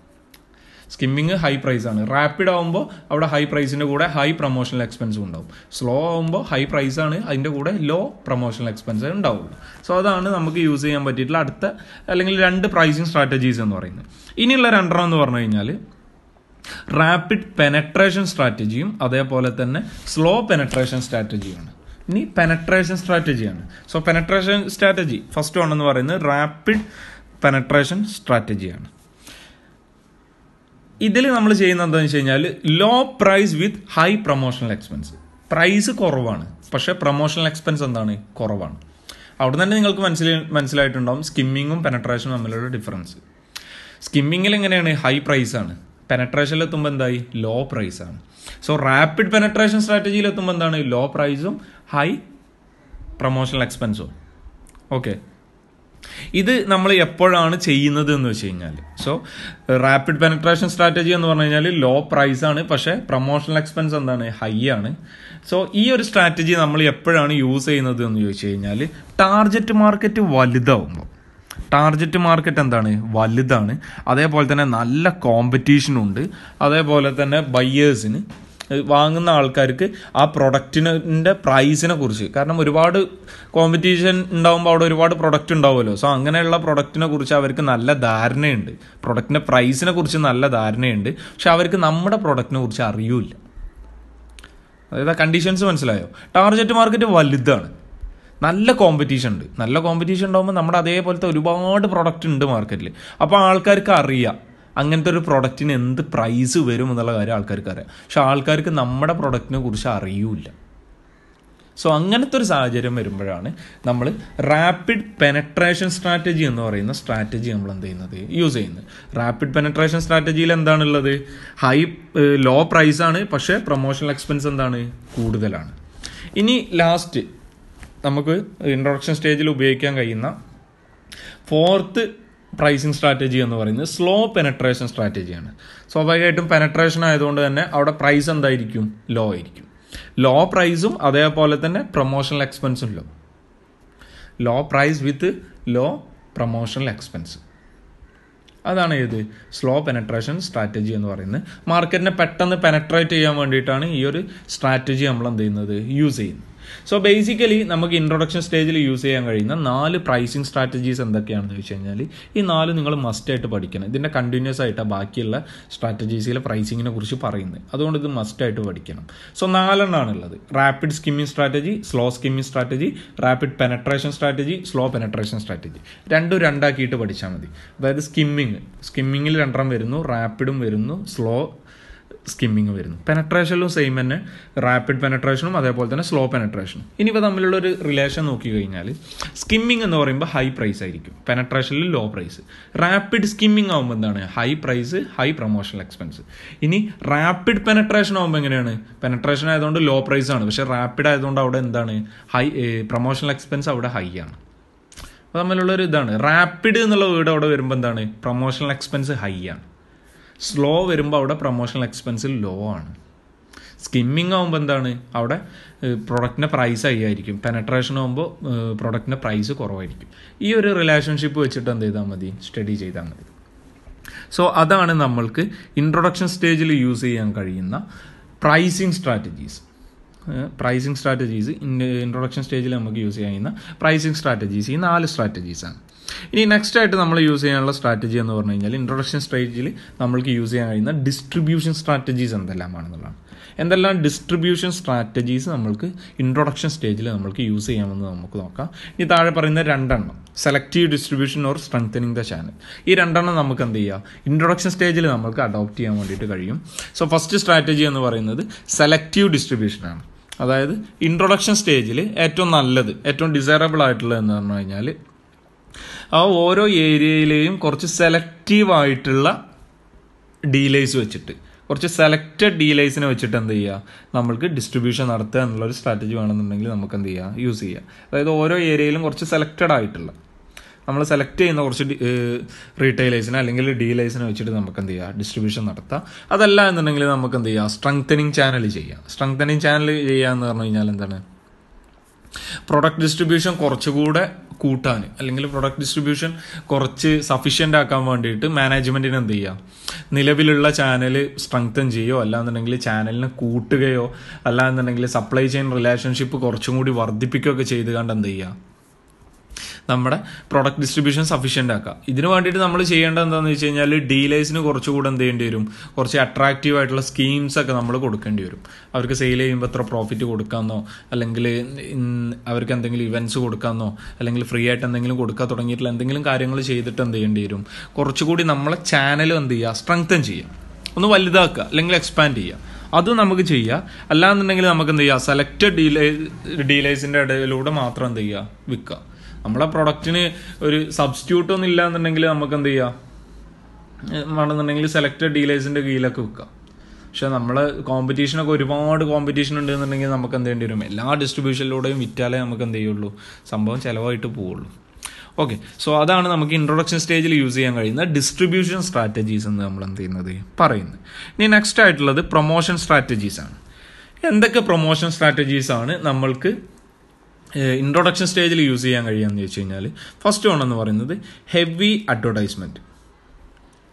സ്കിമ്മിങ് ഹൈ പ്രൈസ് ആണ് റാപ്പിഡ് ആകുമ്പോൾ അവിടെ ഹൈ പ്രൈസിൻ്റെ കൂടെ ഹൈ പ്രൊമോഷണൽ എക്സ്പെൻസും ഉണ്ടാവും സ്ലോ ആകുമ്പോൾ ഹൈ പ്രൈസ് ആണ് അതിൻ്റെ കൂടെ ലോ പ്രൊമോഷണൽ എക്സ്പെൻസ് ഉണ്ടാവുള്ളൂ സോ അതാണ് നമുക്ക് യൂസ് ചെയ്യാൻ പറ്റിയിട്ടുള്ള അടുത്ത അല്ലെങ്കിൽ രണ്ട് പ്രൈസിങ് സ്ട്രാറ്റജീസ് എന്ന് പറയുന്നത് ഇനിയുള്ള രണ്ടെണ്ണം എന്ന് പറഞ്ഞു കഴിഞ്ഞാൽ റാപ്പിഡ് പെനട്രേഷൻ സ്ട്രാറ്റജിയും അതേപോലെ തന്നെ സ്ലോ പെനട്രേഷൻ സ്ട്രാറ്റജിയുമാണ് ഇനി പെനട്രേഷൻ സ്ട്രാറ്റജിയാണ് so penetration strategy first one എന്ന് പറയുന്നത് റാപ്പിഡ് പെനട്രേഷൻ സ്ട്രാറ്റജിയാണ് ഇതിൽ നമ്മൾ ചെയ്യുന്നത് എന്താണെന്ന് വെച്ച് കഴിഞ്ഞാൽ low price with high promotional expense price കുറവാണ് പക്ഷേ പ്രൊമോഷണൽ എക്സ്പെൻസ് എന്താണ് കുറവാണ് അവിടെ തന്നെ നിങ്ങൾക്ക് മനസ്സിൽ മനസ്സിലായിട്ടുണ്ടാവും സ്കിമ്മിങ്ങും പെനട്രേഷനും തമ്മിലുള്ള ഡിഫറൻസ് സ്കിമ്മിങ്ങിൽ എങ്ങനെയാണ് ഹൈ പ്രൈസ് ആണ് പെനട്രേഷനിൽ എത്തുമ്പോൾ എന്തായി ലോ പ്രൈസ് ആണ് സോ റാപ്പിഡ് പെനട്രേഷൻ സ്ട്രാറ്റജിയിൽ എത്തുമ്പോൾ എന്താണ് ലോ പ്രൈസും ഹൈ പ്രൊമോഷണൽ എക്സ്പെൻസും ഓക്കെ ഇത് നമ്മൾ എപ്പോഴാണ് ചെയ്യുന്നത് എന്ന് വെച്ച് കഴിഞ്ഞാൽ സോ റാപ്പിഡ് പെനട്രേഷൻ സ്ട്രാറ്റജി എന്ന് പറഞ്ഞു കഴിഞ്ഞാൽ ലോ പ്രൈസ് ആണ് പക്ഷേ പ്രൊമോഷണൽ എക്സ്പെൻസ് എന്താണ് ഹൈ ആണ് സോ ഈ ഒരു സ്ട്രാറ്റജി നമ്മൾ എപ്പോഴാണ് യൂസ് ചെയ്യുന്നത് എന്ന് ചോദിച്ചു കഴിഞ്ഞാൽ ടാർജറ്റ് മാർക്കറ്റ് വലുതാവുമ്പോൾ ടാർജറ്റ് മാർക്കറ്റ് എന്താണ് വലുതാണ് അതേപോലെ തന്നെ നല്ല കോമ്പറ്റീഷനുണ്ട് അതേപോലെ തന്നെ ബയ്യേഴ്സിന് വാങ്ങുന്ന ആൾക്കാർക്ക് ആ പ്രൊഡക്റ്റിൻ്റെ പ്രൈസിനെ കുറിച്ച് കാരണം ഒരുപാട് കോമ്പറ്റീഷൻ ഉണ്ടാകുമ്പോൾ അവിടെ ഒരുപാട് പ്രൊഡക്റ്റ് ഉണ്ടാവുമല്ലോ സോ അങ്ങനെയുള്ള പ്രൊഡക്റ്റിനെ കുറിച്ച് അവർക്ക് നല്ല ധാരണയുണ്ട് പ്രൊഡക്റ്റിൻ്റെ പ്രൈസിനെ കുറിച്ച് നല്ല ധാരണയുണ്ട് പക്ഷെ അവർക്ക് നമ്മുടെ പ്രൊഡക്റ്റിനെ കുറിച്ച് അറിയൂല്ല അതായത് ആ കണ്ടീഷൻസ് മനസ്സിലായോ ടാർജറ്റ് മാർക്കറ്റ് വലുതാണ് നല്ല കോമ്പറ്റീഷൻ ഉണ്ട് നല്ല കോമ്പറ്റീഷൻ ഉണ്ടാകുമ്പോൾ നമ്മുടെ അതേപോലത്തെ ഒരുപാട് പ്രൊഡക്റ്റ് ഉണ്ട് മാർക്കറ്റിൽ അപ്പോൾ ആൾക്കാർക്ക് അറിയാം അങ്ങനത്തെ ഒരു പ്രൊഡക്റ്റിന് എന്ത് പ്രൈസ് വരും എന്നുള്ള കാര്യം ആൾക്കാർക്ക് അറിയാം പക്ഷെ ആൾക്കാർക്ക് നമ്മുടെ പ്രൊഡക്റ്റിനെ കുറിച്ച് അറിയൂല സോ അങ്ങനത്തെ ഒരു സാഹചര്യം വരുമ്പോഴാണ് നമ്മൾ റാപ്പിഡ് പെനട്രേഷൻ സ്ട്രാറ്റജി എന്ന് പറയുന്ന സ്ട്രാറ്റജി നമ്മൾ എന്ത് ചെയ്യുന്നത് യൂസ് ചെയ്യുന്നത് റാപ്പിഡ് പെനട്രേഷൻ സ്ട്രാറ്റജിയിൽ എന്താണുള്ളത് ഹൈ ലോ പ്രൈസാണ് പക്ഷേ പ്രൊമോഷണൽ എക്സ്പെൻസ് എന്താണ് കൂടുതലാണ് ഇനി ലാസ്റ്റ് നമുക്ക് ഇൻട്രൊഡക്ഷൻ സ്റ്റേജിൽ ഉപയോഗിക്കാൻ കഴിയുന്ന ഫോർത്ത് പ്രൈസിങ് സ്ട്രാറ്റജി എന്ന് പറയുന്നത് സ്ലോ പെനട്രേഷൻ സ്ട്രാറ്റജിയാണ് സ്വാഭാവികമായിട്ടും പെനട്രേഷൻ ആയതുകൊണ്ട് തന്നെ അവിടെ പ്രൈസ് എന്തായിരിക്കും ലോ ആയിരിക്കും ലോ പ്രൈസും അതേപോലെ തന്നെ പ്രൊമോഷണൽ എക്സ്പെൻസും low low price with low promotional expense അതാണ് ഏത് സ്ലോ പെനട്രേഷൻ സ്ട്രാറ്റജി എന്ന് പറയുന്നത് മാർക്കറ്റിനെ പെട്ടെന്ന് പെനട്രേറ്റ് ചെയ്യാൻ വേണ്ടിയിട്ടാണ് ഈ ഒരു സ്ട്രാറ്റജി നമ്മൾ എന്ത് ചെയ്യുന്നത് യൂസ് ചെയ്യുന്നത് സോ ബേസിക്കലി നമുക്ക് ഇൻട്രൊഡക്ഷൻ സ്റ്റേജിൽ യൂസ് ചെയ്യാൻ കഴിയുന്ന നാല് പ്രൈസിങ് സ്ട്രാറ്റജീസ് എന്തൊക്കെയാണെന്ന് വെച്ച് കഴിഞ്ഞാൽ ഈ നാല് നിങ്ങൾ മസ്റ്റ് ആയിട്ട് പഠിക്കണം ഇതിൻ്റെ കണ്ടിന്യൂസ് ആയിട്ടാണ് ബാക്കിയുള്ള സ്ട്രാറ്റജീസിലെ പ്രൈസിങ്ങിനെ കുറിച്ച് പറയുന്നത് അതുകൊണ്ട് ഇത് മസ്റ്റ് ആയിട്ട് പഠിക്കണം സോ നാലെണ്ണമാണ് ഉള്ളത് rapid skimming strategy slow skimming strategy rapid penetration strategy slow penetration strategy രണ്ടും രണ്ടാക്കിയിട്ട് പഠിച്ചാൽ മതി അതായത് സ്കിമ്മിങ് സ്കിമ്മിങ്ങിൽ രണ്ടെണ്ണം വരുന്നു റാപ്പിഡും വരുന്നു സ്ലോ സ്കിമ്മിങ് വരുന്നു പെനട്രേഷനിലും സെയിം തന്നെ റാപ്പിഡ് പെനട്രേഷനും അതേപോലെ തന്നെ സ്ലോ പെനട്രേഷനും ഇനിയിപ്പോൾ തമ്മിലുള്ള ഒരു റിലേഷൻ നോക്കി കഴിഞ്ഞാൽ സ്കിമ്മിങ് എന്ന് പറയുമ്പോൾ ഹൈ പ്രൈസ് ആയിരിക്കും പെനട്രേഷനിൽ ലോ പ്രൈസ് റാപ്പിഡ് സ്കിമ്മിങ് ആകുമ്പോൾ എന്താണ് high price high promotional expense ഇനി റാപ്പിഡ് പെനട്രേഷൻ ആകുമ്പോൾ എങ്ങനെയാണ് പെനട്രേഷൻ ആയതുകൊണ്ട് ലോ പ്രൈസ് ആണ് പക്ഷേ റാപ്പിഡ് ആയതുകൊണ്ട് അവിടെ എന്താണ് ഹൈ പ്രൊമോഷണൽ എക്സ്പെൻസ് അവിടെ ഹൈ ആണ് അപ്പോൾ തമ്മിലുള്ള ഒരു ഇതാണ് റാപ്പിഡ് എന്നുള്ള വീട് അവിടെ വരുമ്പോൾ എന്താണ് പ്രൊമോഷണൽ എക്സ്പെൻസ് ഹൈ ആണ് സ്ലോ വരുമ്പോൾ അവിടെ പ്രൊമോഷണൽ എക്സ്പെൻസ് ലോ ആണ് സ്കിമ്മിങ് ആകുമ്പോൾ എന്താണ് അവിടെ പ്രൊഡക്റ്റിൻ്റെ പ്രൈസ് ആയിരിക്കും പെനട്രേഷൻ ആകുമ്പോൾ പ്രൊഡക്റ്റിൻ്റെ പ്രൈസ് കുറവായിരിക്കും ഈ ഒരു റിലേഷൻഷിപ്പ് വെച്ചിട്ട് എന്ത് ചെയ്താൽ മതി സ്റ്റഡി ചെയ്താൽ മതി സോ അതാണ് നമ്മൾക്ക് ഇൻട്രൊഡക്ഷൻ സ്റ്റേജിൽ യൂസ് ചെയ്യാൻ കഴിയുന്ന pricing strategies pricing strategies introduction സ്റ്റേജിൽ നമുക്ക് യൂസ് ചെയ്യുന്ന പ്രൈസിങ് സ്ട്രാറ്റജീസ് ഈ നാല് സ്ട്രാറ്റജീസാണ് ഇനി നെക്സ്റ്റ് ആയിട്ട് നമ്മൾ യൂസ് ചെയ്യാനുള്ള സ്ട്രാറ്റജി എന്ന് പറഞ്ഞു കഴിഞ്ഞാൽ ഇൻട്രൊഡക്ഷൻ സ്ട്രാറ്റജിയിൽ നമ്മൾക്ക് യൂസ് ചെയ്യാൻ കഴിയുന്ന ഡിസ്ട്രിബ്യൂഷൻ സ്ട്രാറ്റജീസ് എന്തെല്ലാമാണെന്നുള്ളതാണ് എന്തെല്ലാം ഡിസ്ട്രിബ്യൂഷൻ സ്ട്രാറ്റജീസ് നമ്മൾക്ക് ഇൻട്രൊഡക്ഷൻ സ്റ്റേജിൽ നമ്മൾക്ക് യൂസ് ചെയ്യാമെന്ന് നമുക്ക് നോക്കാം ഇനി താഴെ പറയുന്ന രണ്ടെണ്ണം selective distribution or strengthening the channel ഈ രണ്ടെണ്ണം നമുക്ക് എന്ത് ചെയ്യുക ഇൻട്രൊഡക്ഷൻ സ്റ്റേജിൽ നമുക്ക് അഡോപ്റ്റ് ചെയ്യാൻ വേണ്ടിയിട്ട് കഴിയും സോ ഫസ്റ്റ് സ്ട്രാറ്റജി എന്ന് പറയുന്നത് സെലക്റ്റീവ് ഡിസ്ട്രിബ്യൂഷനാണ് അതായത് ഇൻട്രൊഡക്ഷൻ സ്റ്റേജിൽ ഏറ്റവും നല്ലത് ഏറ്റവും ഡിസൈറബിൾ ആയിട്ടുള്ളത് എന്ന് പറഞ്ഞു കഴിഞ്ഞാൽ ആ ഓരോ ഏരിയയിലെയും കുറച്ച് സെലക്റ്റീവ് ആയിട്ടുള്ള ഡീലേഴ്സ് വെച്ചിട്ട് കുറച്ച് സെലക്റ്റഡ് ഡീലേഴ്സിനെ വെച്ചിട്ട് എന്ത് ചെയ്യുക നമ്മൾക്ക് ഡിസ്ട്രിബ്യൂഷൻ നടത്തുക എന്നുള്ളൊരു സ്ട്രാറ്റജി വേണമെന്നുണ്ടെങ്കിൽ നമുക്ക് എന്ത് ചെയ്യുക യൂസ് ചെയ്യുക അതായത് ഓരോ ഏരിയയിലും കുറച്ച് സെലക്റ്റഡ് ആയിട്ടുള്ള നമ്മൾ സെലക്ട് ചെയ്യുന്ന കുറച്ച് റീറ്റെയിലേഴ്സിനെ അല്ലെങ്കിൽ ഡീലേഴ്സിനെ വെച്ചിട്ട് നമുക്ക് എന്ത് ചെയ്യുക ഡിസ്ട്രിബ്യൂഷൻ നടത്താം അതല്ല എന്നുണ്ടെങ്കിൽ നമുക്ക് എന്ത് ചെയ്യുക സ്ട്രെങ്തനിങ് ചാനൽ ചെയ്യാം സ്ട്രെങ്തനിങ് ചാനൽ ചെയ്യുക എന്ന് പറഞ്ഞു കഴിഞ്ഞാൽ എന്താണ് പ്രൊഡക്റ്റ് ഡിസ്ട്രിബ്യൂഷൻ കുറച്ചുകൂടെ കൂട്ടാൻ അല്ലെങ്കിൽ പ്രൊഡക്റ്റ് ഡിസ്ട്രിബ്യൂഷൻ കുറച്ച് സഫീഷ്യൻ്റ് ആക്കാൻ വേണ്ടിയിട്ട് മാനേജ്മെൻറ്റിന് എന്ത് ചെയ്യുക നിലവിലുള്ള ചാനൽ സ്ട്രെങ്തൻ ചെയ്യുകയോ അല്ലാന്നുണ്ടെങ്കിൽ ചാനലിനെ കൂട്ടുകയോ അല്ലാന്നുണ്ടെങ്കിൽ സപ്ലൈ ചെയിൻ റിലേഷൻഷിപ്പ് കുറച്ചും കൂടി വർദ്ധിപ്പിക്കുകയൊക്കെ ചെയ്ത് കണ്ട് എന്ത് ചെയ്യുക നമ്മുടെ പ്രൊഡക്റ്റ് ഡിസ്ട്രിബ്യൂഷൻ സഫീഷ്യൻ്റ് ആക്കുക ഇതിന് വേണ്ടിയിട്ട് നമ്മൾ ചെയ്യേണ്ടത് എന്താണെന്ന് വെച്ച് കഴിഞ്ഞാൽ ഡീലേഴ്സിന് കുറച്ചുകൂടെ എന്ത് ചെയ്യേണ്ടി വരും കുറച്ച് അട്രാക്റ്റീവ് ആയിട്ടുള്ള സ്കീംസ് ഒക്കെ നമ്മൾ കൊടുക്കേണ്ടി വരും അവർക്ക് സെയിൽ ചെയ്യുമ്പോൾ എത്ര പ്രോഫിറ്റ് കൊടുക്കാമെന്നോ അല്ലെങ്കിൽ അവർക്ക് എന്തെങ്കിലും ഇവൻറ്റ്സ് കൊടുക്കാമെന്നോ അല്ലെങ്കിൽ ഫ്രീ ആയിട്ട് എന്തെങ്കിലും കൊടുക്കാൻ തുടങ്ങിയിട്ടുള്ള എന്തെങ്കിലും കാര്യങ്ങൾ ചെയ്തിട്ട് എന്ത് ചെയ്യേണ്ടി വരും കുറച്ചുകൂടി നമ്മളെ ചാനൽ എന്ത് ചെയ്യുക സ്ട്രെങ്തൻ ചെയ്യുക ഒന്ന് വലുതാക്കുക അല്ലെങ്കിൽ എക്സ്പാൻഡ് ചെയ്യുക അത് നമുക്ക് ചെയ്യാം അല്ലാന്നുണ്ടെങ്കിൽ നമുക്ക് എന്ത് ചെയ്യുക സെലക്റ്റഡ് ഡീലേ ഡീലേഴ്സിൻ്റെ ഇടയിലൂടെ മാത്രം എന്ത് ചെയ്യുക വിൽക്കുക നമ്മളെ പ്രൊഡക്റ്റിന് ഒരു സബ്സ്റ്റിറ്റ്യൂട്ട് ഒന്നും ഇല്ല എന്നുണ്ടെങ്കിൽ നമുക്ക് എന്ത് ചെയ്യാം വേണമെന്നുണ്ടെങ്കിൽ സെലക്റ്റഡ് ഡീലേഴ്സിന്റെ കീഴിലൊക്കെ വിൽക്കാം പക്ഷെ നമ്മളെ കോമ്പറ്റീഷനൊക്കെ ഒരുപാട് കോമ്പറ്റീഷൻ ഉണ്ട് എന്നുണ്ടെങ്കിൽ നമുക്ക് എന്ത് ചെയ്യേണ്ടി വരും എല്ലാ ഡിസ്ട്രിബ്യൂഷനിലൂടെയും വിറ്റാലേ നമുക്ക് എന്ത് ചെയ്യുള്ളൂ സംഭവം ചിലവായിട്ട് പോവുള്ളൂ ഓക്കെ സോ അതാണ് നമുക്ക് ഇൻട്രൊഡക്ഷൻ സ്റ്റേജിൽ യൂസ് ചെയ്യാൻ കഴിയുന്ന ഡിസ്ട്രിബ്യൂഷൻ സ്ട്രാറ്റജീസ് എന്ന് നമ്മൾ എന്ത് ചെയ്യുന്നത് പറയുന്നത് ഇനി നെക്സ്റ്റ് ആയിട്ടുള്ളത് പ്രൊമോഷൻ സ്ട്രാറ്റജീസ് ആണ് എന്തൊക്കെ പ്രൊമോഷൻ സ്ട്രാറ്റജീസ് ആണ് നമ്മൾക്ക് ഇൻട്രൊഡക്ഷൻ സ്റ്റേജിൽ യൂസ് ചെയ്യാൻ എന്ന് ചോദിച്ചു കഴിഞ്ഞാൽ ഫസ്റ്റ് വൺ എന്ന് പറയുന്നത് ഹെവി അഡ്വർടൈസ്മെൻറ്റ്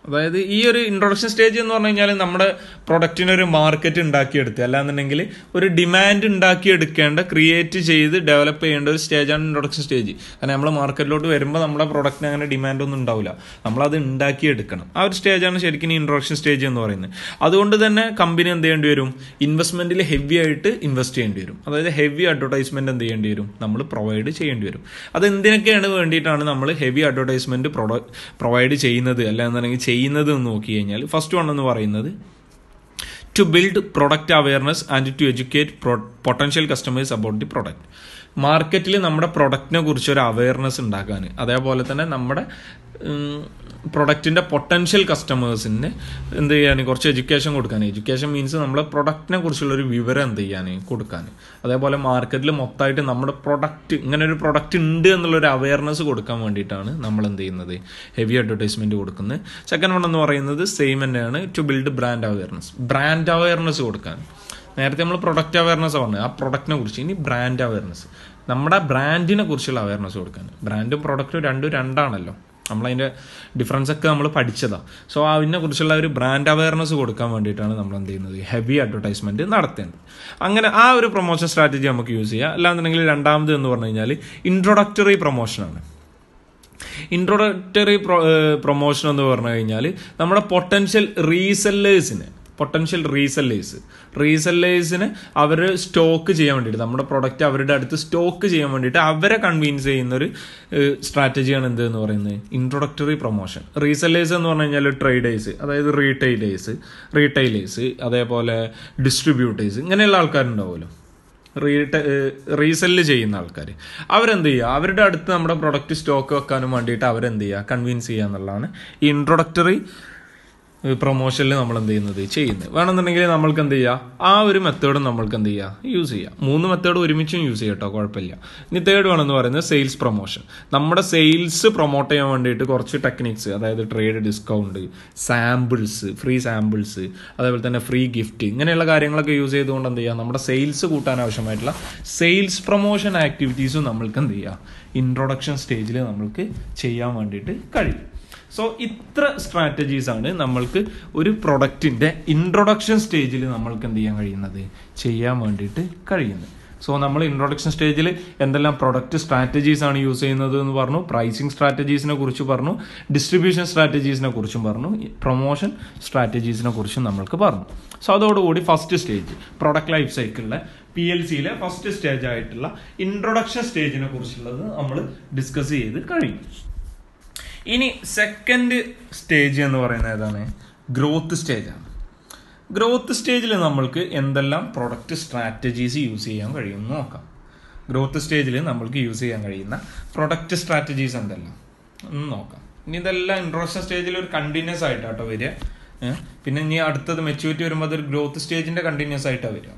അതായത് ഈ ഒരു ഇൻട്രൊഡക്ഷൻ സ്റ്റേജ് എന്ന് പറഞ്ഞു കഴിഞ്ഞാൽ നമ്മുടെ പ്രൊഡക്റ്റിന് ഒരു മാർക്കറ്റ് ഉണ്ടാക്കിയെടുത്ത് അല്ലാന്നുണ്ടെങ്കിൽ ഒരു ഡിമാൻഡ് ഉണ്ടാക്കിയെടുക്കേണ്ട ക്രിയേറ്റ് ചെയ്ത് ഡെവലപ്പ് ചെയ്യേണ്ട ഒരു സ്റ്റേജാണ് ഇൻട്രൊഡക്ഷൻ സ്റ്റേജ് കാരണം നമ്മൾ മാർക്കറ്റിലോട്ട് വരുമ്പോൾ നമ്മുടെ പ്രൊഡക്റ്റിന് അങ്ങനെ ഡിമാൻഡ് ഒന്നും ഉണ്ടാവില്ല നമ്മളത് ഉണ്ടാക്കിയെടുക്കണം ആ ഒരു സ്റ്റേജാണ് ശരിക്കും ഇൻട്രൊഡക്ഷൻ സ്റ്റേജ് എന്ന് പറയുന്നത് അതുകൊണ്ട് തന്നെ കമ്പനി എന്ത് ചെയ്യേണ്ടി വരും ഇൻവെസ്റ്റ്മെന്റിൽ ഹെവി ആയിട്ട് ഇൻവെസ്റ്റ് ചെയ്യേണ്ടി വരും അതായത് ഹെവി അഡ്വർടൈസ്മെന്റ് എന്ത് ചെയ്യേണ്ടി വരും നമ്മൾ പ്രൊവൈഡ് ചെയ്യേണ്ടി വരും അത് എന്തിനൊക്കെയാണ് വേണ്ടിയിട്ടാണ് നമ്മൾ ഹെവി അഡ്വർടൈസ്മെന്റ് പ്രൊവൈഡ് ചെയ്യുന്നത് അല്ലാന്നുണ്ടെങ്കിൽ ചെയ്യുന്നത് എന്ന് നോക്കി കഴിഞ്ഞാൽ ഫസ്റ്റ് വൺ എന്ന് പറയുന്നത് to build product awareness and to educate potential customers about the product മാർക്കറ്റിൽ നമ്മുടെ പ്രൊഡക്റ്റിനെ കുറിച്ച് ഒരു അവയർനെസ് ഉണ്ടാക്കാൻ അതേപോലെ തന്നെ നമ്മുടെ പ്രൊഡക്റ്റിൻ്റെ പൊട്ടൻഷ്യൽ കസ്റ്റമേഴ്സിന് എന്ത് ചെയ്യാന് കുറച്ച് എഡ്യൂക്കേഷൻ കൊടുക്കാൻ എഡ്യൂക്കേഷൻ മീൻസ് നമ്മളെ പ്രൊഡക്റ്റിനെ കുറിച്ചുള്ളൊരു വിവരം എന്ത് ചെയ്യാൻ കൊടുക്കാൻ അതേപോലെ മാർക്കറ്റിൽ മൊത്തമായിട്ട് നമ്മുടെ പ്രൊഡക്റ്റ് ഇങ്ങനെ ഒരു പ്രൊഡക്റ്റ് ഉണ്ട് എന്നുള്ളൊരു അവയർനെസ് കൊടുക്കാൻ വേണ്ടിയിട്ടാണ് നമ്മൾ എന്ത് ചെയ്യുന്നത് ഹെവി അഡ്വർടൈസ്മെൻറ്റ് കൊടുക്കുന്നത് സെക്കൻഡ് വൺ എന്ന് പറയുന്നത് സെയിം തന്നെയാണ് to build brand awareness brand awareness കൊടുക്കാൻ നേരത്തെ നമ്മൾ പ്രൊഡക്റ്റ് അവയർനെസ് പറഞ്ഞത് ആ പ്രൊഡക്റ്റിനെ കുറിച്ച് ഇനി ബ്രാൻഡ് അവയർനെസ് നമ്മുടെ ബ്രാൻഡിനെ കുറിച്ചുള്ള അവയർനെസ് കൊടുക്കാൻ ബ്രാൻഡും പ്രൊഡക്റ്റും രണ്ടും രണ്ടാണല്ലോ നമ്മളതിൻ്റെ ഡിഫറൻസ് ഒക്കെ നമ്മൾ പഠിച്ചതാണ് സോ കുറിച്ചുള്ള ഒരു ബ്രാൻഡ് അവയർനെസ് കൊടുക്കാൻ വേണ്ടിയിട്ടാണ് നമ്മൾ എന്ത് ചെയ്യുന്നത് ഹെവി അഡ്വർടൈസ്മെൻറ്റ് നടത്തേണ്ടത് അങ്ങനെ ആ ഒരു പ്രൊമോഷൻ സ്ട്രാറ്റജി നമുക്ക് യൂസ് ചെയ്യാം അല്ലാന്നുണ്ടെങ്കിൽ രണ്ടാമത് എന്ന് പറഞ്ഞു കഴിഞ്ഞാൽ ഇൻട്രൊഡക്ടറി പ്രൊമോഷനാണ് ഇൻട്രൊഡക്ടറി പ്രൊമോഷൻ എന്ന് പറഞ്ഞു കഴിഞ്ഞാൽ നമ്മുടെ പൊട്ടൻഷ്യൽ റീസെല്ലേഴ്സിന് പൊട്ടൻഷ്യൽ റീസെല്ലേഴ്സ് റീസെല്ലേഴ്സിന് അവർ സ്റ്റോക്ക് ചെയ്യാൻ വേണ്ടിയിട്ട് നമ്മുടെ പ്രൊഡക്റ്റ് അവരുടെ അടുത്ത് സ്റ്റോക്ക് ചെയ്യാൻ വേണ്ടിയിട്ട് അവരെ കൺവീൻസ് ചെയ്യുന്ന ഒരു സ്ട്രാറ്റജിയാണ് എന്ത് എന്ന് പറയുന്നത് ഇൻട്രൊഡക്ടറി പ്രൊമോഷൻ റീസെല്ലേഴ്സ് എന്ന് പറഞ്ഞു കഴിഞ്ഞാൽ ട്രേഡേഴ്സ് അതായത് റീറ്റെയിലേഴ്സ് റീറ്റെയിലേഴ്സ് അതേപോലെ ഡിസ്ട്രിബ്യൂട്ടേഴ്സ് ഇങ്ങനെയുള്ള ആൾക്കാരുണ്ടാവുമല്ലോ റീട്ടെ റീസെല്ല് ചെയ്യുന്ന ആൾക്കാർ അവരെന്ത് ചെയ്യുക അവരുടെ അടുത്ത് നമ്മുടെ പ്രൊഡക്റ്റ് സ്റ്റോക്ക് വെക്കാനും വേണ്ടിയിട്ട് അവരെന്ത് ചെയ്യുക കൺവിൻസ് ചെയ്യുക എന്നുള്ളതാണ് ഇൻട്രൊഡക്ടറി പ്രൊമോഷനിൽ നമ്മൾ എന്ത് ചെയ്യുന്നത് ചെയ്യുന്നത് വേണമെന്നുണ്ടെങ്കിൽ നമ്മൾക്ക് എന്ത് ചെയ്യുക ആ ഒരു മെത്തേഡും നമ്മൾക്ക് എന്ത് ചെയ്യുക യൂസ് ചെയ്യുക മൂന്ന് മെത്തേഡ് ഒരുമിച്ചും യൂസ് ചെയ്യട്ടോ കേട്ടോ കുഴപ്പമില്ല ഇനി തേർഡ് വേണമെന്ന് പറയുന്നത് സെയിൽസ് പ്രൊമോഷൻ നമ്മുടെ സെയിൽസ് പ്രൊമോട്ട് ചെയ്യാൻ വേണ്ടിയിട്ട് കുറച്ച് ടെക്നിക്സ് അതായത് trade discount samples free samples അതേപോലെ തന്നെ ഫ്രീ ഗിഫ്റ്റ് ഇങ്ങനെയുള്ള കാര്യങ്ങളൊക്കെ യൂസ് ചെയ്തുകൊണ്ട് എന്ത് ചെയ്യാം നമ്മുടെ സെയിൽസ് കൂട്ടാൻ ആവശ്യമായിട്ടുള്ള സെയിൽസ് പ്രൊമോഷൻ ആക്ടിവിറ്റീസും നമ്മൾക്ക് എന്ത് ചെയ്യുക ഇൻട്രൊഡക്ഷൻ സ്റ്റേജിൽ നമ്മൾക്ക് ചെയ്യാൻ വേണ്ടിയിട്ട് കഴിയും സോ ഇത്ര സ്ട്രാറ്റജീസാണ് നമ്മൾക്ക് ഒരു പ്രൊഡക്റ്റിൻ്റെ ഇൻട്രൊഡക്ഷൻ സ്റ്റേജിൽ നമ്മൾക്ക് എന്ത് ചെയ്യാൻ കഴിയുന്നത് ചെയ്യാൻ വേണ്ടിയിട്ട് കഴിയുന്നത് സോ നമ്മൾ ഇൻട്രൊഡക്ഷൻ സ്റ്റേജിൽ എന്തെല്ലാം പ്രൊഡക്റ്റ് സ്ട്രാറ്റജീസ് ആണ് യൂസ് ചെയ്യുന്നത് എന്ന് പറഞ്ഞു പ്രൈസിങ് സ്ട്രാറ്റജീസിനെ കുറിച്ച് പറഞ്ഞു ഡിസ്ട്രിബ്യൂഷൻ സ്ട്രാറ്റജീസിനെ കുറിച്ചും പറഞ്ഞു പ്രൊമോഷൻ സ്ട്രാറ്റജീസിനെ കുറിച്ചും നമ്മൾക്ക് പറഞ്ഞു സോ അതോടുകൂടി ഫസ്റ്റ് സ്റ്റേജ് പ്രൊഡക്റ്റ് ലൈഫ് സൈക്കിളിലെ പി എൽ സിയിലെ ഫസ്റ്റ് സ്റ്റേജ് ആയിട്ടുള്ള ഇൻട്രൊഡക്ഷൻ സ്റ്റേജിനെ കുറിച്ചുള്ളത് നമ്മൾ ഡിസ്കസ് ചെയ്ത് കഴിഞ്ഞു ഇനി സെക്കൻഡ് സ്റ്റേജ് എന്ന് പറയുന്നത് ഏതാണ് ഗ്രോത്ത് സ്റ്റേജാണ് ഗ്രോത്ത് സ്റ്റേജിൽ നമ്മൾക്ക് എന്തെല്ലാം പ്രൊഡക്റ്റ് സ്ട്രാറ്റജീസ് യൂസ് ചെയ്യാൻ കഴിയുമെന്ന് നോക്കാം ഗ്രോത്ത് സ്റ്റേജിൽ നമ്മൾക്ക് യൂസ് ചെയ്യാൻ കഴിയുന്ന പ്രൊഡക്റ്റ് സ്ട്രാറ്റജീസ് എന്തെല്ലാം ഒന്ന് നോക്കാം ഇനി ഇതെല്ലാം ഇൻട്രോഷൻ സ്റ്റേജിൽ ഒരു കണ്ടിന്യൂസ് ആയിട്ടാട്ടോ വരിക പിന്നെ ഇനി അടുത്തത് മെച്യൂരിറ്റി വരുമ്പോൾ അതൊരു ഗ്രോത്ത് സ്റ്റേജിൻ്റെ കണ്ടിന്യൂസ് ആയിട്ടാണ് വരിക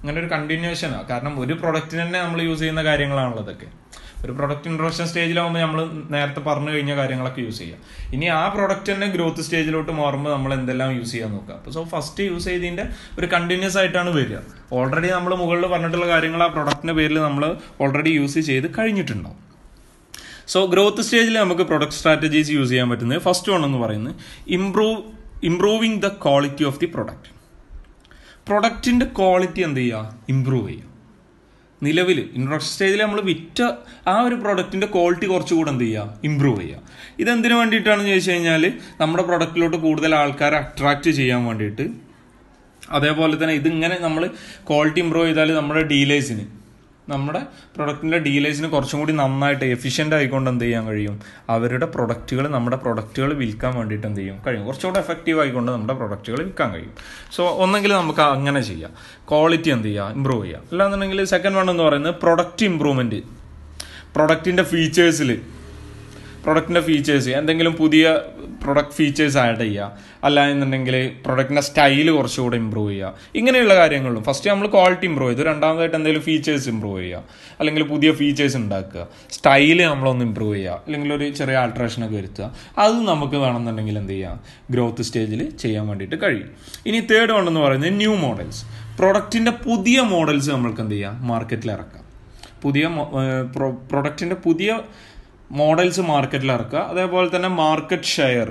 അങ്ങനെ ഒരു കണ്ടിന്യൂഷനാണ് കാരണം ഒരു പ്രൊഡക്റ്റിന് തന്നെ നമ്മൾ യൂസ് ചെയ്യുന്ന കാര്യങ്ങളാണുള്ളതൊക്കെ ഒരു പ്രൊഡക്റ്റ് ഇൻട്രൊഡക്ഷൻ സ്റ്റേജിലാകുമ്പോൾ നമ്മൾ നേരത്തെ പറഞ്ഞു കഴിഞ്ഞ കാര്യങ്ങളൊക്കെ യൂസ് ചെയ്യാം ഇനി ആ പ്രൊഡക്റ്റ് തന്നെ ഗ്രോത്ത് സ്റ്റേജിലോട്ട് മാറുമ്പോൾ നമ്മൾ എന്തെല്ലാം യൂസ് ചെയ്യാൻ നോക്കുക അപ്പോൾ സോ ഫസ്റ്റ് യൂസ് ചെയ്തതിൻ്റെ ഒരു കണ്ടിന്യൂസ് ആയിട്ടാണ് വരിക ഓൾറെഡി നമ്മൾ മുകളിൽ പറഞ്ഞിട്ടുള്ള കാര്യങ്ങൾ ആ പ്രൊഡക്റ്റിൻ്റെ പേരിൽ നമ്മൾ ഓൾറെഡി യൂസ് ചെയ്ത് കഴിഞ്ഞിട്ടുണ്ടാവും സോ ഗ്രോത്ത് സ്റ്റേജിൽ നമുക്ക് പ്രൊഡക്റ്റ് സ്ട്രാറ്റജീസ് യൂസ് ചെയ്യാൻ പറ്റുന്നത് ഫസ്റ്റ് വൺ എന്ന് പറയുന്നത് improve improving the quality of the product പ്രൊഡക്റ്റിൻ്റെ ക്വാളിറ്റി എന്ത് ചെയ്യുക ഇംപ്രൂവ് ചെയ്യുക നിലവിൽ ഇൻട്രൊഡക്ഷൻ സ്റ്റേജിൽ നമ്മൾ വിറ്റ ആ ഒരു പ്രൊഡക്റ്റിൻ്റെ ക്വാളിറ്റി കുറച്ചുകൂടെ എന്ത് ചെയ്യുക ഇമ്പ്രൂവ് ചെയ്യുക ഇതെന്തിനു വേണ്ടിയിട്ടാണെന്ന് ചോദിച്ചു കഴിഞ്ഞാൽ നമ്മുടെ പ്രൊഡക്റ്റിലോട്ട് കൂടുതൽ ആൾക്കാരെ അട്രാക്റ്റ് ചെയ്യാൻ വേണ്ടിയിട്ട് അതേപോലെ തന്നെ ഇതിങ്ങനെ നമ്മൾ ക്വാളിറ്റി ഇമ്പ്രൂവ് ചെയ്താൽ നമ്മുടെ ഡീലേഴ്സിന് നമ്മുടെ പ്രൊഡക്റ്റിൻ്റെ ഡീലേഴ്സിന് കുറച്ചും കൂടി നന്നായിട്ട് എഫിഷ്യൻ്റ് ആയിക്കൊണ്ട് എന്ത് ചെയ്യാൻ കഴിയും അവരുടെ പ്രൊഡക്റ്റുകൾ നമ്മുടെ പ്രൊഡക്റ്റുകൾ വിൽക്കാൻ വേണ്ടിയിട്ട് എന്ത് ചെയ്യും കഴിയും കുറച്ചുകൂടെ എഫക്റ്റീവ് ആയിക്കൊണ്ട് നമ്മുടെ പ്രൊഡക്റ്റുകൾ വിൽക്കാൻ കഴിയും സോ ഒന്നെങ്കിൽ നമുക്ക് അങ്ങനെ ചെയ്യാം ക്വാളിറ്റി എന്ത് ചെയ്യുക ഇമ്പ്രൂവ് ചെയ്യുക അല്ലാന്നുണ്ടെങ്കിൽ സെക്കൻഡ് വൺ എന്ന് പറയുന്നത് പ്രൊഡക്റ്റ് ഇമ്പ്രൂവ്മെൻറ്റ് പ്രൊഡക്റ്റിൻ്റെ ഫീച്ചേഴ്സിൽ പ്രൊഡക്റ്റിൻ്റെ ഫീച്ചേഴ്സ് എന്തെങ്കിലും പുതിയ പ്രൊഡക്റ്റ് ഫീച്ചേഴ്സ് ആഡ് ചെയ്യുക അല്ല എന്നുണ്ടെങ്കിൽ പ്രൊഡക്റ്റിൻ്റെ സ്റ്റൈല് കുറച്ചുകൂടെ ഇമ്പ്രൂവ് ചെയ്യുക ഇങ്ങനെയുള്ള കാര്യങ്ങളും ഫസ്റ്റ് നമ്മൾ ക്വാളിറ്റി ഇമ്പ്രൂവ് ചെയ്തു രണ്ടാമതായിട്ട് എന്തെങ്കിലും ഫീച്ചേഴ്സ് ഇമ്പ്രൂവ് ചെയ്യുക അല്ലെങ്കിൽ പുതിയ ഫീച്ചേഴ്സ് ഉണ്ടാക്കുക സ്റ്റൈല് നമ്മളൊന്ന് ഇമ്പ്രൂവ് ചെയ്യുക അല്ലെങ്കിൽ ഒരു ചെറിയ ആൾട്രേഷനൊക്കെ വരുത്തുക അത് നമുക്ക് വേണമെന്നുണ്ടെങ്കിൽ എന്ത് ചെയ്യാം ഗ്രോത്ത് സ്റ്റേജിൽ ചെയ്യാൻ വേണ്ടിയിട്ട് കഴിയും ഇനി തേർഡ് വൺ എന്ന് പറയുന്നത് ന്യൂ മോഡൽസ് പ്രൊഡക്റ്റിൻ്റെ പുതിയ മോഡൽസ് നമ്മൾക്ക് എന്ത് ചെയ്യാം മാർക്കറ്റിൽ ഇറക്കാം പുതിയ പ്രൊഡക്റ്റിൻ്റെ പുതിയ മോഡൽസ് മാർക്കറ്റിൽ ഇറക്കുക അതേപോലെ തന്നെ market share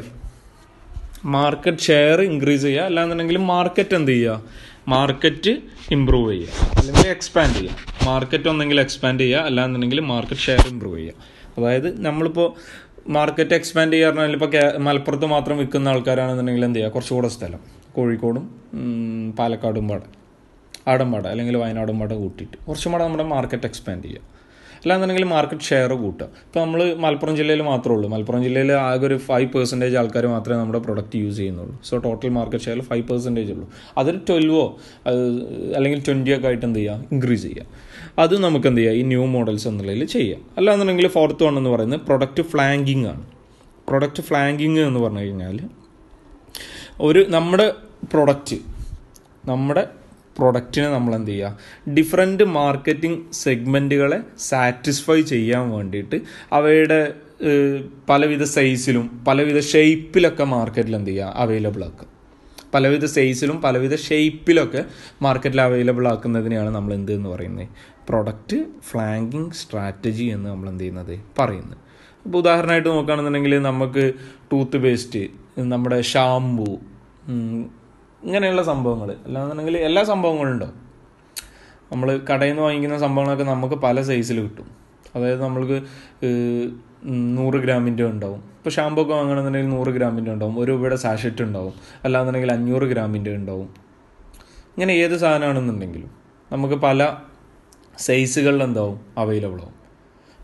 market share increase ചെയ്യുക അല്ലാന്നുണ്ടെങ്കിൽ മാർക്കറ്റ് എന്ത് ചെയ്യുക മാർക്കറ്റ് ഇമ്പ്രൂവ് ചെയ്യുക അല്ലെങ്കിൽ എക്സ്പാൻഡ് ചെയ്യുക മാർക്കറ്റ് ഒന്നെങ്കിൽ എക്സ്പാൻഡ് ചെയ്യുക അല്ലാന്നുണ്ടെങ്കിൽ മാർക്കറ്റ് ഷെയർ ഇമ്പ്രൂവ് ചെയ്യുക അതായത് നമ്മളിപ്പോൾ മാർക്കറ്റ് എക്സ്പാൻഡ് ചെയ്യുക പറഞ്ഞാൽ ഇപ്പോൾ മലപ്പുറത്ത് മാത്രം വിൽക്കുന്ന ആൾക്കാരാണെന്നുണ്ടെങ്കിൽ എന്ത് ചെയ്യുക കുറച്ചുകൂടെ സ്ഥലം കോഴിക്കോടും പാലക്കാടും പാടെ ആടമ്പാട് അല്ലെങ്കിൽ വയനാടും പാടെ കൂട്ടിയിട്ട് കുറച്ചും കൂടെ നമ്മുടെ മാർക്കറ്റ് എക്സ്പാൻഡ് ചെയ്യുക അല്ലാന്നുണ്ടെങ്കിൽ മാർക്കറ്റ് ഷെയർ കൂട്ടുക ഇപ്പോൾ നമ്മൾ മലപ്പുറം ജില്ലയിൽ മാത്രമേ ഉള്ളൂ മലപ്പുറം ജില്ലയിൽ ആകെ ഒരു ഫൈവ് പെർസെൻറ്റേജ് ആൾക്കാർ മാത്രമേ നമ്മുടെ പ്രൊഡക്റ്റ് യൂസ് ചെയ്യുന്നുള്ളൂ so total market share five percentage ഉള്ളൂ അതൊരു ട്വൽവോ അല്ലെങ്കിൽ ട്വൻറ്റിയോ ഒക്കെ ആയിട്ട് എന്ത് ചെയ്യുക ഇൻക്രീസ് ചെയ്യുക അത് നമുക്ക് എന്ത് ചെയ്യുക ഈ ന്യൂ മോഡൽസ് എന്നുള്ളതിൽ ചെയ്യാം അല്ലാന്നുണ്ടെങ്കിൽ ഫോർത്ത് വൺ എന്ന് പറയുന്നത് പ്രൊഡക്റ്റ് ഫ്ലാങ്കിങ് ആണ് പ്രൊഡക്റ്റ് ഫ്ലാങ്കിങ് എന്ന് പറഞ്ഞു കഴിഞ്ഞാൽ ഒരു നമ്മുടെ പ്രൊഡക്റ്റ് നമ്മുടെ പ്രൊഡക്റ്റിനെ നമ്മൾ എന്ത് ചെയ്യുക ഡിഫറെൻറ്റ് മാർക്കറ്റിംഗ് സെഗ്മെൻറ്റുകളെ സാറ്റിസ്ഫൈ ചെയ്യാൻ വേണ്ടിയിട്ട് അവയുടെ പലവിധ സൈസിലും പലവിധ ഷേപ്പിലൊക്കെ മാർക്കറ്റിൽ എന്ത് ചെയ്യുക അവൈലബിൾ ആക്കുക പലവിധ സൈസിലും പലവിധ ഷേപ്പിലൊക്കെ മാർക്കറ്റിൽ അവൈലബിൾ ആക്കുന്നതിനെയാണ് നമ്മൾ എന്ത് എന്ന് പറയുന്നത് പ്രൊഡക്റ്റ് ഫ്ലാങ്കിങ് സ്ട്രാറ്റജി എന്ന് നമ്മൾ എന്ത് ചെയ്യുന്നത് പറയുന്നത് അപ്പോൾ ഉദാഹരണമായിട്ട് നോക്കുകയാണെന്നുണ്ടെങ്കിൽ നമുക്ക് ടൂത്ത് പേസ്റ്റ് നമ്മുടെ ഷാംപൂ ഇങ്ങനെയുള്ള സംഭവങ്ങൾ അല്ലാന്നുണ്ടെങ്കിൽ എല്ലാ സംഭവങ്ങളും നമ്മൾ കടയിൽ നിന്ന് വാങ്ങിക്കുന്ന സംഭവങ്ങളൊക്കെ നമുക്ക് പല സൈസിൽ കിട്ടും അതായത് നമ്മൾക്ക് നൂറ് ഗ്രാമിൻ്റെ ഉണ്ടാവും ഇപ്പോൾ ഷാമ്പൂ ഒക്കെ വാങ്ങണമെന്നുണ്ടെങ്കിൽ നൂറ് ഗ്രാമിൻ്റെ ഉണ്ടാവും ഒരു രൂപയുടെ സാഷറ്റ് ഉണ്ടാവും അല്ലാന്നുണ്ടെങ്കിൽ അഞ്ഞൂറ് ഗ്രാമിൻ്റെ ഉണ്ടാവും ഇങ്ങനെ ഏത് സാധനമാണെന്നുണ്ടെങ്കിലും നമുക്ക് പല സൈസുകളിൽ എന്താവും അവൈലബിൾ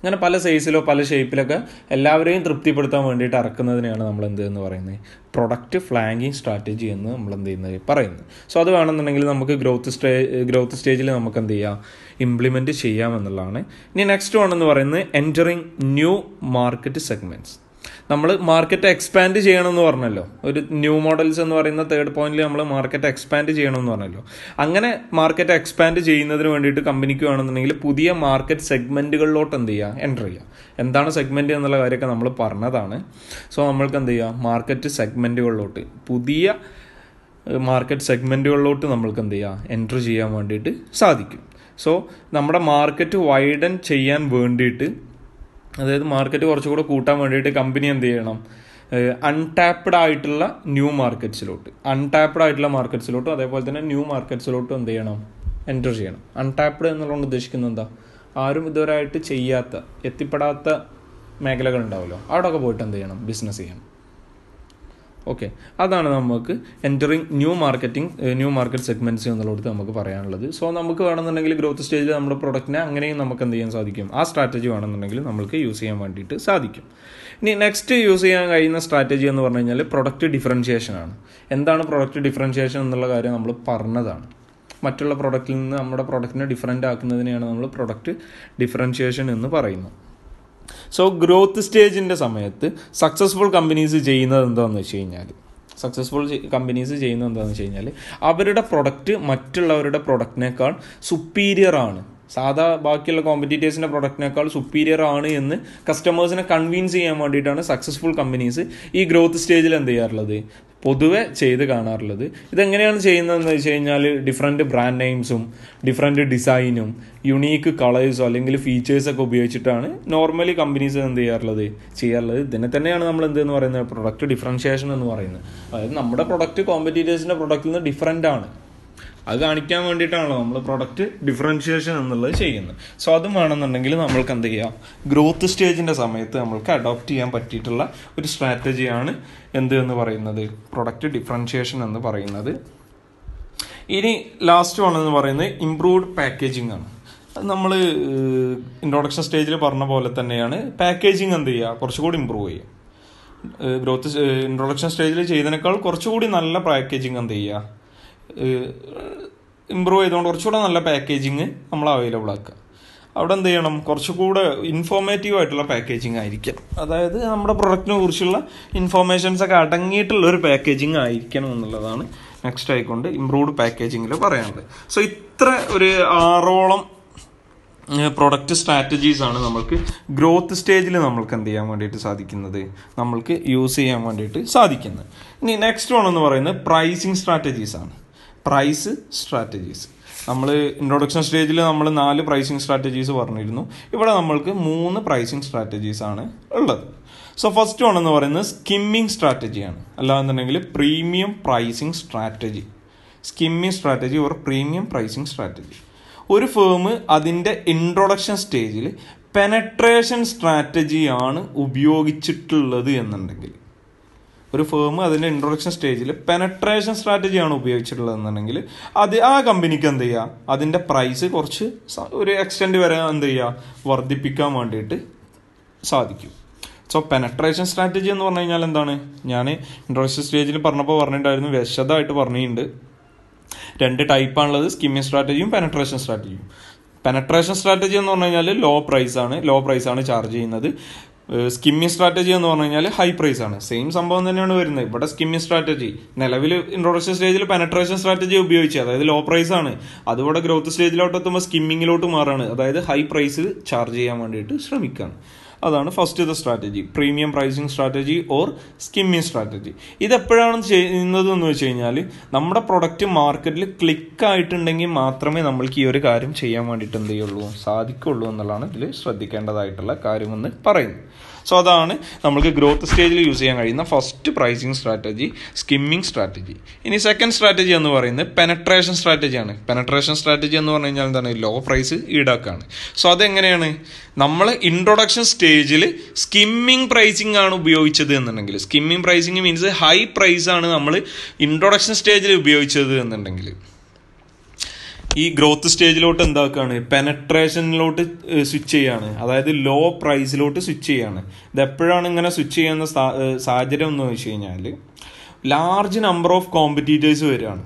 അങ്ങനെ പല സൈസിലോ പല ഷേപ്പിലൊക്കെ എല്ലാവരെയും തൃപ്തിപ്പെടുത്താൻ വേണ്ടിയിട്ട് ഇറക്കുന്നതിനെയാണ് നമ്മൾ എന്ത് എന്ന് പറയുന്നത് പ്രൊഡക്റ്റ് ഫ്ലാങ്കിങ് സ്ട്രാറ്റജി എന്ന് നമ്മൾ എന്ത് ചെയ്യുന്നത് പറയുന്നത് സോ അത് വേണമെന്നുണ്ടെങ്കിൽ നമുക്ക് ഗ്രോത്ത് സ്റ്റേ ഗ്രോത്ത് സ്റ്റേജിൽ നമുക്ക് എന്ത് ചെയ്യാം ഇംപ്ലിമെൻറ്റ് ചെയ്യാമെന്നുള്ളതാണ് ഇനി നെക്സ്റ്റ് വൺ എന്ന് പറയുന്നത് എൻറ്ററിങ് ന്യൂ മാർക്കറ്റ് സെഗ്മെൻറ്റ്സ് നമ്മൾ മാർക്കറ്റ് എക്സ്പാൻഡ് ചെയ്യണമെന്ന് പറഞ്ഞല്ലോ ഒരു ന്യൂ മോഡൽസ് എന്ന് പറയുന്ന തേർഡ് പോയിന്റിൽ നമ്മൾ മാർക്കറ്റ് എക്സ്പാൻഡ് ചെയ്യണമെന്ന് പറഞ്ഞല്ലോ അങ്ങനെ മാർക്കറ്റ് എക്സ്പാൻഡ് ചെയ്യുന്നതിന് വേണ്ടിയിട്ട് കമ്പനിക്ക് വേണമെന്നുണ്ടെങ്കിൽ പുതിയ മാർക്കറ്റ് സെഗ്മെൻറ്റുകളിലോട്ട് എന്ത് ചെയ്യുക എൻ്റർ ചെയ്യുക എന്താണ് സെഗ്മെൻറ്റ് എന്നുള്ള കാര്യമൊക്കെ നമ്മൾ പറഞ്ഞതാണ് സോ നമ്മൾക്ക് എന്ത് ചെയ്യുക മാർക്കറ്റ് സെഗ്മെൻറ്റുകളിലോട്ട് പുതിയ മാർക്കറ്റ് സെഗ്മെൻറ്റുകളിലോട്ട് നമ്മൾക്ക് എന്ത് ചെയ്യുക എൻ്റർ ചെയ്യാൻ വേണ്ടിയിട്ട് സാധിക്കും സോ നമ്മുടെ മാർക്കറ്റ് വൈഡൻ ചെയ്യാൻ വേണ്ടിയിട്ട് അതായത് മാർക്കറ്റ് കുറച്ചുകൂടെ കൂട്ടാൻ വേണ്ടിയിട്ട് കമ്പനി എന്ത് ചെയ്യണം അൺടാപ്ഡ് ആയിട്ടുള്ള ന്യൂ മാർക്കറ്റ്സിലോട്ട് അൺടാപ്ഡ് ആയിട്ടുള്ള മാർക്കറ്റ്സിലോട്ടും അതേപോലെ തന്നെ ന്യൂ മാർക്കറ്റ്സിലോട്ടും എന്ത് ചെയ്യണം എൻ്റർ ചെയ്യണം അൺടാപ്ഡ് എന്നുള്ളതുകൊണ്ട് ഉദ്ദേശിക്കുന്നത് എന്താ ആരും ഇതുവരായിട്ട് ചെയ്യാത്ത എത്തിപ്പെടാത്ത മേഖലകൾ ഉണ്ടാവുമല്ലോ അവിടെയൊക്കെ പോയിട്ട് എന്ത് ചെയ്യണം ബിസിനസ് ചെയ്യണം ഓക്കെ അതാണ് നമുക്ക് entering new marketing new market segments എന്നുള്ളത് നമുക്ക് പറയാനുള്ളത് സോ നമുക്ക് വേണമെന്നുണ്ടെങ്കിൽ ഗ്രോത്ത് സ്റ്റേജിൽ നമ്മുടെ പ്രൊഡക്റ്റിനെ അങ്ങനെയും നമുക്ക് എന്ത് ചെയ്യാൻ സാധിക്കും ആ സ്ട്രാറ്റജി വേണമെന്നുണ്ടെങ്കിൽ നമ്മൾക്ക് യൂസ് ചെയ്യാൻ വേണ്ടിയിട്ട് സാധിക്കും ഇനി നെക്സ്റ്റ് യൂസ് ചെയ്യാൻ കഴിയുന്ന സ്ട്രാറ്റജി എന്ന് പറഞ്ഞു കഴിഞ്ഞാൽ പ്രൊഡക്റ്റ് ഡിഫറൻഷിയേഷൻ ആണ് എന്താണ് പ്രൊഡക്റ്റ് ഡിഫറൻഷിയേഷൻ എന്നുള്ള കാര്യം നമ്മൾ പറഞ്ഞതാണ് മറ്റുള്ള പ്രൊഡക്റ്റിൽ നിന്ന് നമ്മുടെ പ്രൊഡക്റ്റിനെ ഡിഫറൻ്റ് ആക്കുന്നതിനെയാണ് നമ്മൾ പ്രൊഡക്റ്റ് ഡിഫറൻഷിയേഷൻ എന്ന് പറയുന്നത് സോ ഗ്രോത്ത് സ്റ്റേജിൻ്റെ സമയത്ത് സക്സസ്ഫുൾ കമ്പനീസ് ചെയ്യുന്നത് എന്താണെന്ന് വെച്ച് കഴിഞ്ഞാൽ സക്സസ്ഫുൾ കമ്പനീസ് ചെയ്യുന്നത് എന്താണെന്ന് വെച്ച് കഴിഞ്ഞാൽ അവരുടെ പ്രൊഡക്റ്റ് മറ്റുള്ളവരുടെ പ്രൊഡക്റ്റിനേക്കാൾ സുപ്പീരിയർ ആണ് സാധാ ബാക്കിയുള്ള കോമ്പറ്റീറ്റേഴ്സിൻ്റെ പ്രൊഡക്റ്റിനേക്കാൾ സുപ്പീരിയർ ആണ് എന്ന് കസ്റ്റമേഴ്സിനെ കൺവിൻസ് ചെയ്യാൻ വേണ്ടിയിട്ടാണ് സക്സസ്ഫുൾ കമ്പനീസ് ഈ ഗ്രോത്ത് സ്റ്റേജിൽ എന്ത് ചെയ്യാറുള്ളത് പൊതുവെ ചെയ്ത് കാണാറുള്ളത് ഇതെങ്ങനെയാണ് ചെയ്യുന്നതെന്ന് വെച്ച് കഴിഞ്ഞാൽ ഡിഫറെൻ്റ് ബ്രാൻഡ് നെയിംസും ഡിഫറെൻ്റ് ഡിസൈനും യുണീക്ക് കളേഴ്സോ അല്ലെങ്കിൽ ഫീച്ചേഴ്സൊക്കെ ഉപയോഗിച്ചിട്ടാണ് നോർമലി കമ്പനീസ് എന്ത് ചെയ്യാറുള്ളത് ചെയ്യാറുള്ളത് ഇതിനെ തന്നെയാണ് നമ്മൾ എന്ത് എന്ന് പറയുന്നത് പ്രൊഡക്റ്റ് ഡിഫറൻഷ്യേഷൻ എന്ന് പറയുന്നത് അതായത് നമ്മുടെ പ്രൊഡക്റ്റ് കോമ്പറ്റീറ്റേഴ്സിൻ്റെ പ്രൊഡക്റ്റിൽ നിന്ന് ഡിഫറെൻ്റ് ആണ് അത് കാണിക്കാൻ വേണ്ടിയിട്ടാണല്ലോ നമ്മൾ പ്രൊഡക്റ്റ് ഡിഫറൻഷ്യേഷൻ എന്നുള്ളത് ചെയ്യുന്നത് സോ അതും വേണമെന്നുണ്ടെങ്കിൽ നമ്മൾക്ക് എന്ത് ചെയ്യാം ഗ്രോത്ത് സ്റ്റേജിൻ്റെ സമയത്ത് നമ്മൾക്ക് അഡോപ്റ്റ് ചെയ്യാൻ പറ്റിയിട്ടുള്ള ഒരു സ്ട്രാറ്റജിയാണ് എന്ത് എന്ന് പറയുന്നത് പ്രൊഡക്റ്റ് ഡിഫറൻഷ്യേഷൻ എന്ന് പറയുന്നത് ഇനി ലാസ്റ്റ് വൺ പറയുന്നത് ഇംപ്രൂവ്ഡ് പാക്കേജിംഗ് ആണ് നമ്മൾ ഇൻട്രൊഡക്ഷൻ സ്റ്റേജിൽ പറഞ്ഞ പോലെ തന്നെയാണ് പാക്കേജിങ് എന്ത് ചെയ്യുക കുറച്ചുകൂടി ഇമ്പ്രൂവ് ചെയ്യുക ഗ്രോത്ത് ഇൻട്രൊഡക്ഷൻ സ്റ്റേജിൽ ചെയ്തതിനേക്കാൾ കുറച്ചുകൂടി നല്ല പാക്കേജിങ് എന്ത് ചെയ്യുക ഇമ്പ്രൂവ് ചെയ്തുകൊണ്ട് കുറച്ചുകൂടെ നല്ല പാക്കേജിങ് നമ്മൾ അവൈലബിൾ ആക്കുക അവിടെ എന്ത് ചെയ്യണം കുറച്ചുകൂടെ ഇൻഫോർമേറ്റീവ് ആയിട്ടുള്ള പാക്കേജിങ് ആയിരിക്കണം അതായത് നമ്മുടെ പ്രൊഡക്റ്റിനെ കുറിച്ചുള്ള ഇൻഫോർമേഷൻസ് ഒക്കെ അടങ്ങിയിട്ടുള്ള ഒരു പാക്കേജിങ് ആയിരിക്കണം എന്നുള്ളതാണ് നെക്സ്റ്റ് ആയിക്കൊണ്ട് ഇംപ്രൂവ്ഡ് പാക്കേജിങ്ങിൽ പറയാനുള്ളത് സോ ഇത്ര ഒരു ആറോളം പ്രൊഡക്റ്റ് സ്ട്രാറ്റജീസ് ആണ് നമ്മൾക്ക് ഗ്രോത്ത് സ്റ്റേജിൽ നമ്മൾക്ക് എന്ത് ചെയ്യാൻ വേണ്ടിയിട്ട് സാധിക്കുന്നത് നമ്മൾക്ക് യൂസ് ചെയ്യാൻ വേണ്ടിയിട്ട് സാധിക്കുന്നത് ഇനി നെക്സ്റ്റ് വൺ എന്ന് പറയുന്നത് പ്രൈസിങ് സ്ട്രാറ്റജീസ് ആണ് പ്രൈസ് സ്ട്രാറ്റജീസ് നമ്മൾ ഇൻട്രൊഡക്ഷൻ സ്റ്റേജിൽ നമ്മൾ നാല് പ്രൈസിങ് സ്ട്രാറ്റജീസ് പറഞ്ഞിരുന്നു ഇവിടെ നമ്മൾക്ക് മൂന്ന് പ്രൈസിങ് സ്ട്രാറ്റജീസ് ആണ് ഉള്ളത് സോ ഫസ്റ്റ് വൺ എന്ന് പറയുന്നത് സ്കിമ്മിങ് സ്ട്രാറ്റജിയാണ് അല്ലാന്നുണ്ടെങ്കിൽ premium pricing strategy skimming strategy or premium pricing strategy ഒരു ഫേം അതിൻ്റെ ഇൻട്രൊഡക്ഷൻ സ്റ്റേജിൽ പെനട്രേഷൻ സ്ട്രാറ്റജിയാണ് ഉപയോഗിച്ചിട്ടുള്ളത് എന്നുണ്ടെങ്കിൽ ഒരു ഫേം അതിൻ്റെ ഇൻട്രൊഡക്ഷൻ സ്റ്റേജിൽ പെനട്രേഷൻ സ്ട്രാറ്റജിയാണ് ഉപയോഗിച്ചിട്ടുള്ളതെന്നുണ്ടെങ്കിൽ അത് ആ കമ്പനിക്ക് എന്ത് ചെയ്യുക അതിൻ്റെ പ്രൈസ് കുറച്ച് ഒരു എക്സ്റ്റെൻഡ് വരെ എന്ത് ചെയ്യുക വർദ്ധിപ്പിക്കാൻ വേണ്ടിയിട്ട് സാധിക്കും സോ പെനട്രേഷൻ സ്ട്രാറ്റജി എന്ന് പറഞ്ഞു കഴിഞ്ഞാൽ എന്താണ് ഞാൻ ഇൻട്രൊഡക്ഷൻ സ്റ്റേജിൽ പറഞ്ഞപ്പോൾ പറഞ്ഞിട്ടുണ്ടായിരുന്നു വിശദമായിട്ട് പറഞ്ഞിട്ടുണ്ട് രണ്ട് ടൈപ്പാണുള്ളത് സ്കിമ്മിങ് സ്ട്രാറ്റജിയും പെനട്രേഷൻ സ്ട്രാറ്റജിയും പെനട്രേഷൻ സ്ട്രാറ്റജി എന്ന് പറഞ്ഞു കഴിഞ്ഞാൽ ലോ പ്രൈസാണ് ലോ പ്രൈസാണ് ചാർജ് ചെയ്യുന്നത് സ്കിമ്മിങ് സ്ട്രാറ്റജി എന്ന് പറഞ്ഞു കഴിഞ്ഞാൽ ഹൈ പ്രൈസ് ആണ് സെയിം സംഭവം തന്നെയാണ് വരുന്നത് ഇവിടെ സ്കിമ്മിങ് സ്ട്രാറ്റജി നിലവിൽ ഇൻട്രൊഡക്ഷൻ സ്റ്റേജിൽ പെനട്രേഷൻ സ്ട്രാറ്റജി ഉപയോഗിച്ച് അതായത് ലോ പ്രൈസ് ആണ് അതിവിടെ ഗ്രോത്ത് സ്റ്റേജിലോട്ട് എത്തുമ്പോൾ സ്കിമ്മിങ്ങിലോട്ട് മാറാണ് അതായത് ഹൈ പ്രൈസ് ചാർജ് ചെയ്യാൻ വേണ്ടിയിട്ട് ശ്രമിക്കുകയാണ് അതാണ് first the strategy premium pricing strategy or skimming strategy ഇതെപ്പോഴാണ് ചെയ്യുന്നത് എന്ന് വെച്ച് കഴിഞ്ഞാൽ നമ്മുടെ പ്രൊഡക്റ്റ് മാർക്കറ്റിൽ ക്ലിക്ക് ആയിട്ടുണ്ടെങ്കിൽ മാത്രമേ നമ്മൾക്ക് ഈ ഒരു കാര്യം ചെയ്യാൻ വേണ്ടിയിട്ട് എന്ത് ചെയ്യുള്ളൂ സാധിക്കുള്ളൂ എന്നുള്ളതാണ് ഇതിൽ ശ്രദ്ധിക്കേണ്ടതായിട്ടുള്ള കാര്യമെന്ന് പറയുന്നത് സോ അതാണ് നമുക്ക് ഗ്രോത്ത് സ്റ്റേജിൽ യൂസ് ചെയ്യാൻ കഴിയുന്ന first pricing strategy skimming strategy ഇനി സെക്കൻഡ് സ്ട്രാറ്റജി എന്ന് പറയുന്നത് പെനട്രേഷൻ സ്ട്രാറ്റജിയാണ് പെനട്രേഷൻ സ്ട്രാറ്റജി എന്ന് പറഞ്ഞു കഴിഞ്ഞാൽ എന്താണ് ലോ പ്രൈസ് ഈടാക്കുകയാണ് സോ അതെങ്ങനെയാണ് നമ്മൾ ഇൻട്രൊഡക്ഷൻ സ്റ്റേജിൽ സ്കിമ്മിങ് പ്രൈസിംഗ് ആണ് ഉപയോഗിച്ചത് എന്നുണ്ടെങ്കിൽ സ്കിമ്മിങ് പ്രൈസിങ് മീൻസ് ഹൈ പ്രൈസാണ് നമ്മൾ ഇൻട്രൊഡക്ഷൻ സ്റ്റേജിൽ ഉപയോഗിച്ചത് എന്നുണ്ടെങ്കിൽ ഈ ഗ്രോത്ത് സ്റ്റേജിലോട്ട് എന്താക്കുകയാണ് പെനട്രേഷനിലോട്ട് സ്വിച്ച് ചെയ്യാണ് അതായത് ലോ പ്രൈസിലോട്ട് സ്വിച്ച് ചെയ്യാണ് ഇതെപ്പോഴാണ് എപ്പോഴാണ് ഇങ്ങനെ സ്വിച്ച് ചെയ്യുന്ന സാഹചര്യം എന്ന് വെച്ച് കഴിഞ്ഞാൽ ലാർജ് നമ്പർ ഓഫ് കോമ്പറ്റീറ്റേഴ്സ് വരികയാണ്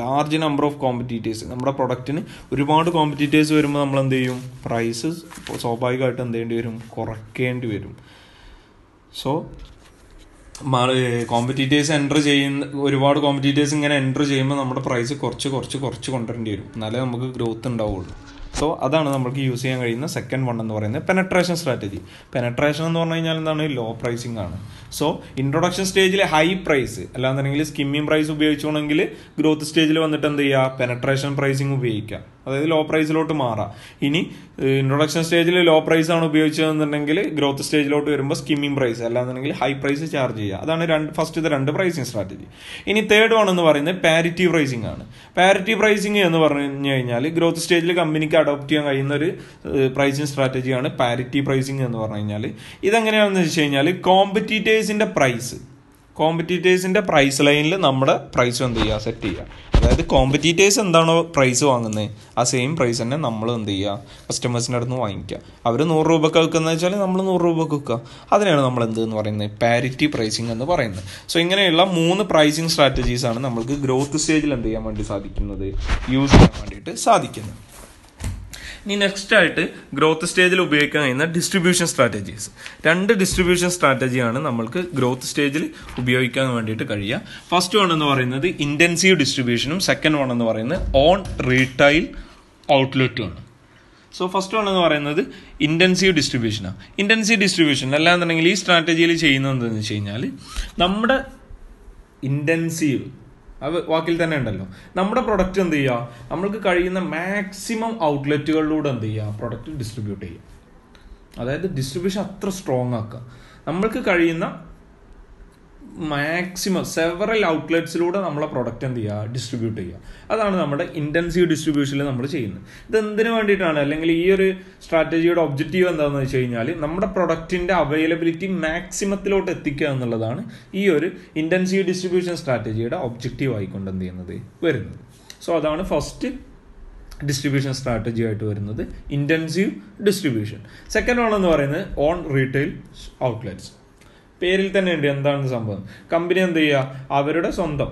ലാർജ് നമ്പർ ഓഫ് കോമ്പറ്റീറ്റേഴ്സ് നമ്മുടെ പ്രൊഡക്റ്റിന് ഒരുപാട് കോമ്പറ്റീറ്റേഴ്സ് വരുമ്പോൾ നമ്മൾ എന്ത് ചെയ്യും പ്രൈസ് സ്വാഭാവികമായിട്ട് എന്ത് ചെയ്യേണ്ടി വരും കുറയ്ക്കേണ്ടി വരും സോ കോമ്പറ്റീറ്റേഴ്സ് എൻ്റർ ചെയ്യുന്ന ഒരുപാട് കോമ്പറ്റീറ്റേഴ്സ് ഇങ്ങനെ എൻ്റർ ചെയ്യുമ്പോൾ നമ്മുടെ പ്രൈസ് കുറച്ച് കുറച്ച് കുറച്ച് കൊണ്ടുവരേണ്ടി വരും എന്നാലേ നമുക്ക് ഗ്രോത്ത് ഉണ്ടാവുള്ളൂ സോ അതാണ് നമുക്ക് യൂസ് ചെയ്യാൻ കഴിയുന്ന സെക്കൻഡ് വൺ എന്ന് പറയുന്നത് പെനട്രേഷൻ സ്ട്രാറ്റജി പെനട്രേഷൻ എന്ന് പറഞ്ഞു കഴിഞ്ഞാൽ എന്താണ് ലോ പ്രൈസിങ് ആണ് സോ ഇൻട്രൊഡക്ഷൻ സ്റ്റേജിൽ ഹൈ പ്രൈസ് അല്ലാന്നുണ്ടെങ്കിൽ സ്കിമ്മിങ് പ്രൈസ് ഉപയോഗിച്ചുകൊണ്ടെങ്കിൽ ഗ്രോത്ത് സ്റ്റേജിൽ വന്നിട്ട് എന്ത് ചെയ്യുക പെനട്രേഷൻ പ്രൈസിങ് ഉപയോഗിക്കാം അതായത് ലോ പ്രൈസിലോട്ട് മാറാം ഇനി ഇൻട്രൊഡക്ഷൻ സ്റ്റേജിൽ ലോ പ്രൈസ് ആണ് ഉപയോഗിച്ചതെന്നുണ്ടെങ്കിൽ ഗ്രോത്ത് സ്റ്റേജിലോട്ട് വരുമ്പോൾ സ്കിമ്മിങ് പ്രൈസ് അല്ലാന്നുണ്ടെങ്കിൽ ഹൈ പ്രൈസ് ചാർജ് ചെയ്യുക അതാണ് രണ്ട് ഇത് രണ്ട് പ്രൈസിങ് സ്ട്രാറ്റജി ഇനി തേർഡ് വൺ എന്ന് പറയുന്നത് പാരിറ്റി പ്രൈസിംഗ് ആണ് പാരിറ്റി പ്രൈസിങ് എന്ന് പറഞ്ഞു കഴിഞ്ഞാൽ ഗ്രോത്ത് സ്റ്റേജിൽ കമ്പനിക്ക് അഡോപ്റ്റ് ചെയ്യാൻ കഴിയുന്ന ഒരു പ്രൈസിങ് സ്ട്രാറ്റജിയാണ് പാരിറ്റി പ്രൈസിങ് എന്ന് പറഞ്ഞു കഴിഞ്ഞാൽ ഇതെങ്ങനെയാണെന്ന് വെച്ച് കഴിഞ്ഞാൽ കോമ്പറ്റീറ്റേഴ്സിൻ്റെ പ്രൈസ് കോമ്പറ്റീറ്റേഴ്സിൻ്റെ പ്രൈസ് ലൈനിൽ നമ്മുടെ പ്രൈസ് എന്ത് ചെയ്യുക സെറ്റ് ചെയ്യുക അതായത് കോമ്പറ്റീറ്റേഴ്സ് എന്താണോ പ്രൈസ് വാങ്ങുന്നത് ആ സെയിം പ്രൈസ് തന്നെ നമ്മൾ എന്ത് ചെയ്യുക കസ്റ്റമേഴ്സിൻ്റെ അടുത്ത് നിന്ന് വാങ്ങിക്കുക അവർ നൂറ് രൂപക്ക് വിൽക്കുന്നത് വെച്ചാൽ നമ്മൾ നൂറ് രൂപക്ക് വിൽക്കുക അതിനാണ് നമ്മൾ എന്ത് എന്ന് പറയുന്നത് പാരിറ്റി പ്രൈസിങ് എന്ന് പറയുന്നത് സോ ഇങ്ങനെയുള്ള മൂന്ന് പ്രൈസിങ് സ്ട്രാറ്റജീസാണ് നമ്മൾക്ക് ഗ്രോത്ത് സ്റ്റേജിൽ എന്ത് ചെയ്യാൻ വേണ്ടി സാധിക്കുന്നത് യൂസ് ചെയ്യാൻ വേണ്ടിയിട്ട് സാധിക്കുന്നത് ഇനി നെക്സ്റ്റ് ആയിട്ട് ഗ്രോത്ത് സ്റ്റേജിൽ ഉപയോഗിക്കാൻ കഴിയുന്ന ഡിസ്ട്രിബ്യൂഷൻ സ്ട്രാറ്റജീസ് രണ്ട് ഡിസ്ട്രിബ്യൂഷൻ സ്ട്രാറ്റജിയാണ് നമ്മൾക്ക് ഗ്രോത്ത് സ്റ്റേജിൽ ഉപയോഗിക്കാൻ വേണ്ടിയിട്ട് കഴിയുക ഫസ്റ്റ് വൺ എന്ന് പറയുന്നത് ഇൻറ്റൻസീവ് ഡിസ്ട്രിബ്യൂഷനും സെക്കൻഡ് വൺ എന്ന് പറയുന്നത് ഓൺ റീറ്റൈൽ ഔട്ട്ലെറ്റുമാണ് സോ ഫസ്റ്റ് വൺ എന്ന് പറയുന്നത് ഇൻറ്റൻസീവ് ഡിസ്ട്രിബ്യൂഷനാണ് ഇൻറ്റൻസീവ് ഡിസ്ട്രിബ്യൂഷൻ അല്ലാന്നുണ്ടെങ്കിൽ ഈ സ്ട്രാറ്റജിയിൽ ചെയ്യുന്നത് എന്താണെന്ന് വെച്ച് കഴിഞ്ഞാൽ നമ്മുടെ ഇൻറ്റൻസീവ് അത് വാക്കിൽ തന്നെ ഉണ്ടല്ലോ നമ്മുടെ പ്രൊഡക്റ്റ് എന്ത് ചെയ്യുക നമ്മൾക്ക് കഴിയുന്ന മാക്സിമം ഔട്ട്ലെറ്റുകളിലൂടെ എന്ത് ചെയ്യുക പ്രൊഡക്റ്റ് ഡിസ്ട്രിബ്യൂട്ട് ചെയ്യുക അതായത് ഡിസ്ട്രിബ്യൂഷൻ അത്ര സ്ട്രോങ് ആക്കുക നമ്മൾക്ക് കഴിയുന്ന മാക്സിമം സെവറൽ ഔട്ട്ലെറ്റ്സിലൂടെ നമ്മളെ പ്രൊഡക്റ്റ് എന്ത് ചെയ്യുക ഡിസ്ട്രിബ്യൂട്ട് ചെയ്യുക അതാണ് നമ്മുടെ ഇൻറ്റൻസീവ് ഡിസ്ട്രിബ്യൂഷനിൽ നമ്മൾ ചെയ്യുന്നത് ഇത് എന്തിനു വേണ്ടിയിട്ടാണ് അല്ലെങ്കിൽ ഈ ഒരു സ്ട്രാറ്റജിയുടെ ഒബ്ജക്റ്റീവ് എന്താണെന്ന് വെച്ച് കഴിഞ്ഞാൽ നമ്മുടെ പ്രൊഡക്റ്റിൻ്റെ അവൈലബിലിറ്റി മാക്സിമത്തിലോട്ട് എത്തിക്കുക എന്നുള്ളതാണ് ഈ ഒരു ഇൻറ്റൻസീവ് ഡിസ്ട്രിബ്യൂഷൻ സ്ട്രാറ്റജിയുടെ ഒബ്ജക്റ്റീവ് ആയിക്കൊണ്ട് എന്ത് ചെയ്യുന്നത് വരുന്നത് സോ അതാണ് ഫസ്റ്റ് ഡിസ്ട്രിബ്യൂഷൻ സ്ട്രാറ്റജി ആയിട്ട് വരുന്നത് ഇൻറ്റൻസീവ് ഡിസ്ട്രിബ്യൂഷൻ സെക്കൻഡ് വൺ എന്ന് പറയുന്നത് ഓൺ റീറ്റെയിൽ ഔട്ട്ലെറ്റ്സ് പേരിൽ തന്നെ ഉണ്ട് എന്താണ് സംഭവം കമ്പനി എന്ത് ചെയ്യുക അവരുടെ സ്വന്തം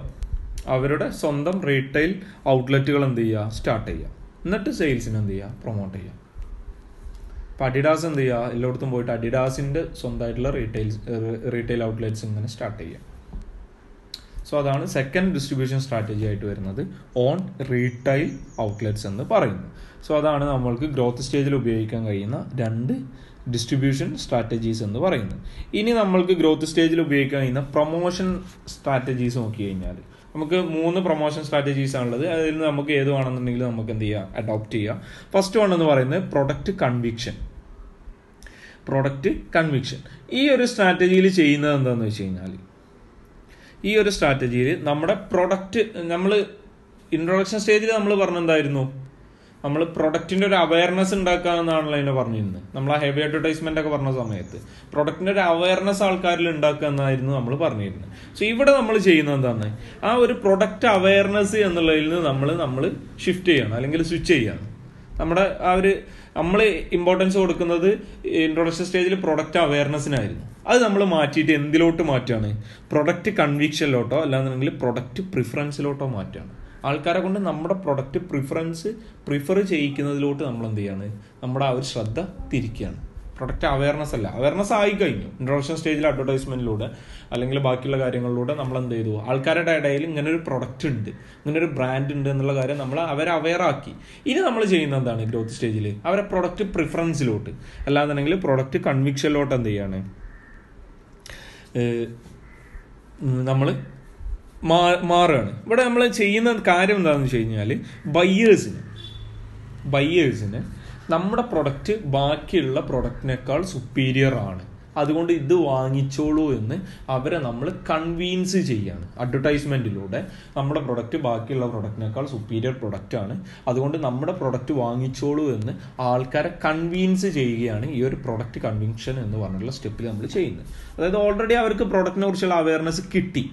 അവരുടെ സ്വന്തം റീറ്റെയിൽ ഔട്ട്ലെറ്റുകൾ എന്ത് ചെയ്യുക സ്റ്റാർട്ട് ചെയ്യുക എന്നിട്ട് സെയിൽസിന് എന്ത് ചെയ്യുക പ്രൊമോട്ട് ചെയ്യുക അപ്പോൾ അഡിഡാസ് എന്ത് ചെയ്യുക എല്ലായിടത്തും പോയിട്ട് അഡിഡാസിൻ്റെ സ്വന്തമായിട്ടുള്ള റീറ്റെയിൽ റീറ്റെയിൽ ഔട്ട്ലെറ്റ്സ് ഇങ്ങനെ സ്റ്റാർട്ട് ചെയ്യുക സോ അതാണ് സെക്കൻഡ് ഡിസ്ട്രിബ്യൂഷൻ സ്ട്രാറ്റജി ആയിട്ട് വരുന്നത് ഓൺ റീറ്റെയിൽ ഔട്ട്ലെറ്റ്സ് എന്ന് പറയുന്നു സോ അതാണ് നമ്മൾക്ക് ഗ്രോത്ത് സ്റ്റേജിൽ ഉപയോഗിക്കാൻ കഴിയുന്ന രണ്ട് ഡിസ്ട്രിബ്യൂഷൻ സ്ട്രാറ്റജീസ് എന്ന് പറയുന്നത് ഇനി നമ്മൾക്ക് ഗ്രോത്ത് സ്റ്റേജിൽ ഉപയോഗിക്കാൻ കഴിയുന്ന പ്രൊമോഷൻ സ്ട്രാറ്റജീസ് നോക്കി കഴിഞ്ഞാൽ നമുക്ക് മൂന്ന് പ്രൊമോഷൻ സ്ട്രാറ്റജീസ് ആണുള്ളത് അതിൽ നമുക്ക് ഏത് വേണമെന്നുണ്ടെങ്കിലും നമുക്ക് എന്ത് ചെയ്യാം അഡോപ്റ്റ് ചെയ്യാം ഫസ്റ്റ് വൺ എന്ന് പറയുന്നത് പ്രൊഡക്റ്റ് കൺവിക്ഷൻ പ്രൊഡക്റ്റ് കൺവിക്ഷൻ ഈ ഒരു സ്ട്രാറ്റജിയിൽ ചെയ്യുന്നത് എന്താണെന്ന് വെച്ച് കഴിഞ്ഞാൽ ഈ ഒരു സ്ട്രാറ്റജിയിൽ നമ്മുടെ പ്രൊഡക്റ്റ് നമ്മൾ ഇൻട്രൊഡക്ഷൻ സ്റ്റേജിൽ നമ്മൾ പറഞ്ഞെന്തായിരുന്നു നമ്മൾ പ്രൊഡക്റ്റിന്റെ ഒരു അവയർനെസ് ഉണ്ടാക്കുക എന്നാണല്ലോ അതിനെ പറഞ്ഞിരുന്നത് നമ്മൾ ആ ഹെവി അഡ്വർടൈസ്മെന്റ് ഒക്കെ പറഞ്ഞ സമയത്ത് പ്രൊഡക്റ്റിന്റെ ഒരു അവയർനെസ് ആൾക്കാരിൽ ഉണ്ടാക്കുക എന്നായിരുന്നു നമ്മൾ പറഞ്ഞിരുന്നത് സോ ഇവിടെ നമ്മൾ ചെയ്യുന്നത് എന്താണ് ആ ഒരു പ്രൊഡക്റ്റ് അവയർനെസ് എന്നുള്ളതിൽ നിന്ന് നമ്മൾ നമ്മൾ ഷിഫ്റ്റ് ചെയ്യണം അല്ലെങ്കിൽ സ്വിച്ച് ചെയ്യണം നമ്മുടെ ആ ഒരു നമ്മൾ ഇമ്പോർട്ടൻസ് കൊടുക്കുന്നത് ഇൻട്രൊഡക്ഷൻ സ്റ്റേജിൽ പ്രൊഡക്റ്റ് അവയർനെസ്സിനായിരുന്നു അത് നമ്മൾ മാറ്റിയിട്ട് എന്തിലോട്ട് മാറ്റുകയാണ് പ്രൊഡക്റ്റ് കൺവിക്ഷനിലോട്ടോ അല്ലാന്നുണ്ടെങ്കിൽ പ്രൊഡക്റ്റ് പ്രിഫറൻസിലോട്ടോ മാറ്റുകയാണ് ആൾക്കാരെ കൊണ്ട് നമ്മുടെ പ്രൊഡക്റ്റ് പ്രിഫറൻസ് പ്രിഫർ ചെയ്യിക്കുന്നതിലോട്ട് നമ്മൾ എന്ത് ചെയ്യാണ് നമ്മുടെ ആ ഒരു ശ്രദ്ധ തിരിക്കുകയാണ് പ്രൊഡക്റ്റ് അവയർനെസ് അല്ല അവയർനെസ് ആയി കഴിഞ്ഞു ഇൻട്രൊഡക്ഷൻ സ്റ്റേജിൽ അഡ്വർടൈസ്മെന്റിലൂടെ അല്ലെങ്കിൽ ബാക്കിയുള്ള കാര്യങ്ങളിലൂടെ നമ്മൾ എന്ത് ചെയ്തു ആൾക്കാരുടെ ഇടയിൽ ഇങ്ങനെ ഒരു പ്രൊഡക്റ്റ് ഉണ്ട് ഇങ്ങനെ ഒരു ബ്രാൻഡ് ഉണ്ട് എന്നുള്ള കാര്യം നമ്മൾ അവരെ അവയറാക്കി ഇനി നമ്മൾ ചെയ്യുന്ന എന്താണ് ഗ്രോത്ത് സ്റ്റേജിൽ അവരെ പ്രൊഡക്റ്റ് പ്രിഫറൻസിലോട്ട് അല്ലാന്നുണ്ടെങ്കിൽ പ്രൊഡക്റ്റ് കൺവിക്ഷനിലോട്ട് എന്ത് ചെയ്യാണ് നമ്മൾ മാറുകയാണ് ഇവിടെ നമ്മൾ ചെയ്യുന്ന കാര്യം എന്താണെന്ന് വെച്ച് കഴിഞ്ഞാൽ ബയ്യേഴ്സിന് ബയ്യേഴ്സിന് നമ്മുടെ പ്രൊഡക്റ്റ് ബാക്കിയുള്ള പ്രൊഡക്റ്റിനേക്കാൾ സുപ്പീരിയർ ആണ് അതുകൊണ്ട് ഇത് വാങ്ങിച്ചോളൂ എന്ന് അവരെ നമ്മൾ കൺവീൻസ് ചെയ്യാണ് അഡ്വർടൈസ്മെൻറ്റിലൂടെ നമ്മുടെ പ്രൊഡക്റ്റ് ബാക്കിയുള്ള പ്രൊഡക്റ്റിനേക്കാൾ സുപ്പീരിയർ പ്രൊഡക്റ്റാണ് അതുകൊണ്ട് നമ്മുടെ പ്രൊഡക്റ്റ് വാങ്ങിച്ചോളൂ എന്ന് ആൾക്കാരെ കൺവീൻസ് ചെയ്യുകയാണ് ഈ ഒരു പ്രൊഡക്റ്റ് കൺവിൻഷൻ എന്ന് പറഞ്ഞിട്ടുള്ള സ്റ്റെപ്പിൽ നമ്മൾ ചെയ്യുന്നത് അതായത് ഓൾറെഡി അവർക്ക് പ്രൊഡക്റ്റിനെ കുറിച്ചുള്ള അവയർനെസ് കിട്ടി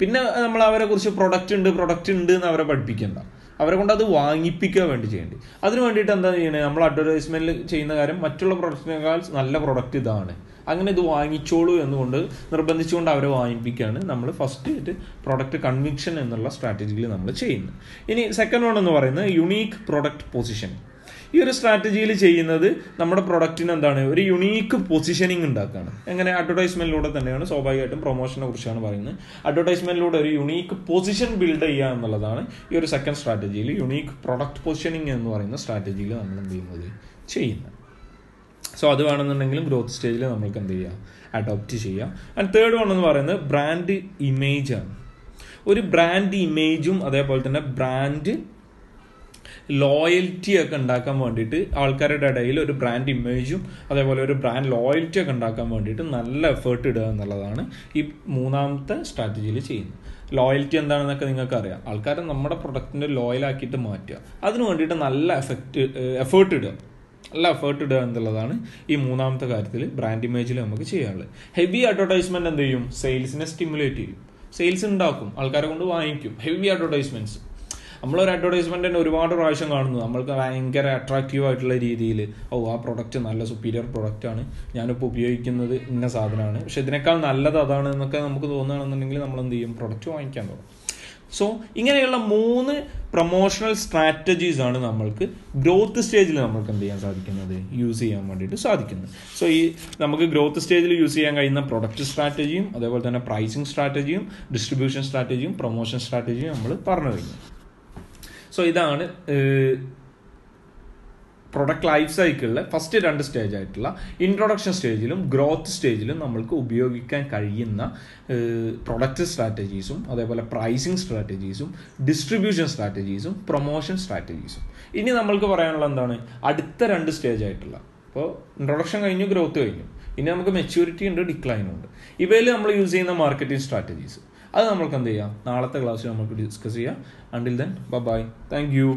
പിന്നെ നമ്മൾ അവരെ കുറിച്ച് പ്രൊഡക്റ്റ് ഉണ്ട് പ്രൊഡക്റ്റ് ഉണ്ട് എന്ന് അവരെ പഠിപ്പിക്കേണ്ട അവരെ കൊണ്ട് അത് വാങ്ങിപ്പിക്കാൻ വേണ്ടി ചെയ്യേണ്ടി അതിന് വേണ്ടിയിട്ട് എന്താ ചെയ്യണേ നമ്മൾ അഡ്വർടൈസ്മെന്റിൽ ചെയ്യുന്ന കാര്യം മറ്റുള്ള പ്രൊഡക്റ്റിനേക്കാൾ നല്ല പ്രൊഡക്റ്റ് ഇതാണ് അങ്ങനെ ഇത് വാങ്ങിച്ചോളൂ എന്നുകൊണ്ട് നിർബന്ധിച്ചുകൊണ്ട് അവരെ വാങ്ങിപ്പിക്കുകയാണ് നമ്മൾ ഫസ്റ്റ് ആയിട്ട് പ്രൊഡക്റ്റ് കൺവിക്ഷൻ എന്നുള്ള സ്ട്രാറ്റജിയിൽ നമ്മൾ ചെയ്യുന്നത് ഇനി സെക്കൻഡ് വൺ എന്ന് പറയുന്നത് യുണീക്ക് പ്രൊഡക്റ്റ് പൊസിഷൻ ഈ ഒരു സ്ട്രാറ്റജിയിൽ ചെയ്യുന്നത് നമ്മുടെ പ്രൊഡക്റ്റിന് എന്താണ് ഒരു യുണീക്ക് പൊസിഷനിങ് ഉണ്ടാക്കുകയാണ് എങ്ങനെ അഡ്വർടൈസ്മെന്റിലൂടെ തന്നെയാണ് സ്വാഭാവികമായിട്ടും പ്രൊമോഷനെ കുറിച്ചാണ് പറയുന്നത് അഡ്വർടൈസ്മെന്റിലൂടെ ഒരു യുണീക്ക് പൊസിഷൻ ബിൽഡ് ചെയ്യുക എന്നുള്ളതാണ് ഈ ഒരു സെക്കൻഡ് സ്ട്രാറ്റജിയിൽ യുണീക്ക് പ്രൊഡക്റ്റ് പൊസിഷനിങ് എന്ന് പറയുന്ന സ്ട്രാറ്റജിയിൽ നമ്മൾ എന്ത് ചെയ്യുന്നത് ചെയ്യുന്നത് സോ അത് വേണമെന്നുണ്ടെങ്കിലും ഗ്രോത്ത് സ്റ്റേജിൽ നമ്മൾക്ക് എന്ത് ചെയ്യാം അഡോപ്റ്റ് ചെയ്യാം ആൻഡ് തേർഡ് വൺ എന്ന് പറയുന്നത് ബ്രാൻഡ് ഇമേജാണ് ഒരു ബ്രാൻഡ് ഇമേജും അതേപോലെ തന്നെ ബ്രാൻഡ് ലോയൽറ്റി ഒക്കെ ഉണ്ടാക്കാൻ വേണ്ടിയിട്ട് ആൾക്കാരുടെ ഇടയിൽ ഒരു ബ്രാൻഡ് ഇമേജും അതേപോലെ ഒരു ബ്രാൻഡ് ലോയൽറ്റി ഒക്കെ ഉണ്ടാക്കാൻ വേണ്ടിയിട്ട് നല്ല എഫേർട്ട് ഇടുക എന്നുള്ളതാണ് ഈ മൂന്നാമത്തെ സ്ട്രാറ്റജിയിൽ ചെയ്യുന്നത് ലോയൽറ്റി എന്താണെന്നൊക്കെ നിങ്ങൾക്ക് അറിയാം ആൾക്കാരെ നമ്മുടെ പ്രൊഡക്റ്റിൻ്റെ ലോയലാക്കിയിട്ട് മാറ്റുക അതിന് വേണ്ടിയിട്ട് നല്ല എഫക്റ്റ് എഫേർട്ട് ഇടുക നല്ല എഫേർട്ട് ഇടുക എന്നുള്ളതാണ് ഈ മൂന്നാമത്തെ കാര്യത്തിൽ ബ്രാൻഡ് ഇമേജിൽ നമുക്ക് ചെയ്യാനുള്ളത് ഹെവി അഡ്വർടൈസ്മെൻറ്റ് എന്ത് ചെയ്യും സെയിൽസിനെ സ്റ്റിമുലേറ്റ് ചെയ്യും സെയിൽസ് ഉണ്ടാക്കും ആൾക്കാരെ കൊണ്ട് വാങ്ങിക്കും ഹെവി അഡ്വർടൈസ്മെൻറ്റ്സ് നമ്മളൊരു അഡ്വർടൈസ്മെന്റ് തന്നെ ഒരുപാട് പ്രാവശ്യം കാണുന്നു നമ്മൾക്ക് ഭയങ്കര അട്രാക്റ്റീവ് ആയിട്ടുള്ള രീതിയിൽ ഓ ആ പ്രൊഡക്റ്റ് നല്ല സുപ്പീരിയർ പ്രൊഡക്റ്റാണ് ഞാനിപ്പോൾ ഉപയോഗിക്കുന്നത് ഇന്ന സാധനമാണ് പക്ഷെ ഇതിനേക്കാൾ നല്ലത് അതാണ് എന്നൊക്കെ നമുക്ക് തോന്നുകയാണെന്നുണ്ടെങ്കിൽ നമ്മൾ എന്ത് ചെയ്യും പ്രൊഡക്റ്റ് വാങ്ങിക്കാൻ തുടങ്ങും സോ ഇങ്ങനെയുള്ള മൂന്ന് പ്രൊമോഷണൽ സ്ട്രാറ്റജീസ് ആണ് നമ്മൾക്ക് ഗ്രോത്ത് സ്റ്റേജിൽ നമ്മൾക്ക് എന്ത് ചെയ്യാൻ സാധിക്കുന്നത് യൂസ് ചെയ്യാൻ വേണ്ടിയിട്ട് സാധിക്കുന്നത് സോ ഈ നമുക്ക് ഗ്രോത്ത് സ്റ്റേജിൽ യൂസ് ചെയ്യാൻ കഴിയുന്ന പ്രൊഡക്റ്റ് സ്ട്രാറ്റജിയും അതേപോലെ തന്നെ പ്രൈസിങ് സ്ട്രാറ്റജിയും ഡിസ്ട്രിബ്യൂഷൻ സ്ട്രാറ്റജിയും പ്രൊമോഷൻ സ്ട്രാറ്റജിയും നമ്മൾ പറഞ്ഞു കഴിഞ്ഞു സോ ഇതാണ് പ്രൊഡക്റ്റ് ലൈഫ് സൈക്കിളിലെ ഫസ്റ്റ് രണ്ട് സ്റ്റേജ് ആയിട്ടുള്ള ഇൻട്രൊഡക്ഷൻ സ്റ്റേജിലും ഗ്രോത്ത് സ്റ്റേജിലും നമ്മൾക്ക് ഉപയോഗിക്കാൻ കഴിയുന്ന പ്രൊഡക്റ്റ് സ്ട്രാറ്റജീസും അതേപോലെ പ്രൈസിങ് സ്ട്രാറ്റജീസും ഡിസ്ട്രിബ്യൂഷൻ സ്ട്രാറ്റജീസും പ്രൊമോഷൻ സ്ട്രാറ്റജീസും ഇനി നമ്മൾക്ക് പറയാനുള്ള എന്താണ് അടുത്ത രണ്ട് സ്റ്റേജ് ആയിട്ടുള്ള ഇപ്പോൾ ഇൻട്രൊഡക്ഷൻ കഴിഞ്ഞു ഗ്രോത്ത് കഴിഞ്ഞു ഇനി നമുക്ക് മെച്യൂരിറ്റി ഉണ്ട് ഡിക്ലൈൻ ഉണ്ട് ഇവയിൽ നമ്മൾ യൂസ് ചെയ്യുന്ന മാർക്കറ്റിംഗ് സ്ട്രാറ്റജീസ് അത് നമ്മൾക്ക് എന്ത് ചെയ്യാം നാളത്തെ ക്ലാസ്സിൽ നമുക്ക് ഡിസ്കസ് ചെയ്യാം until then bye thank U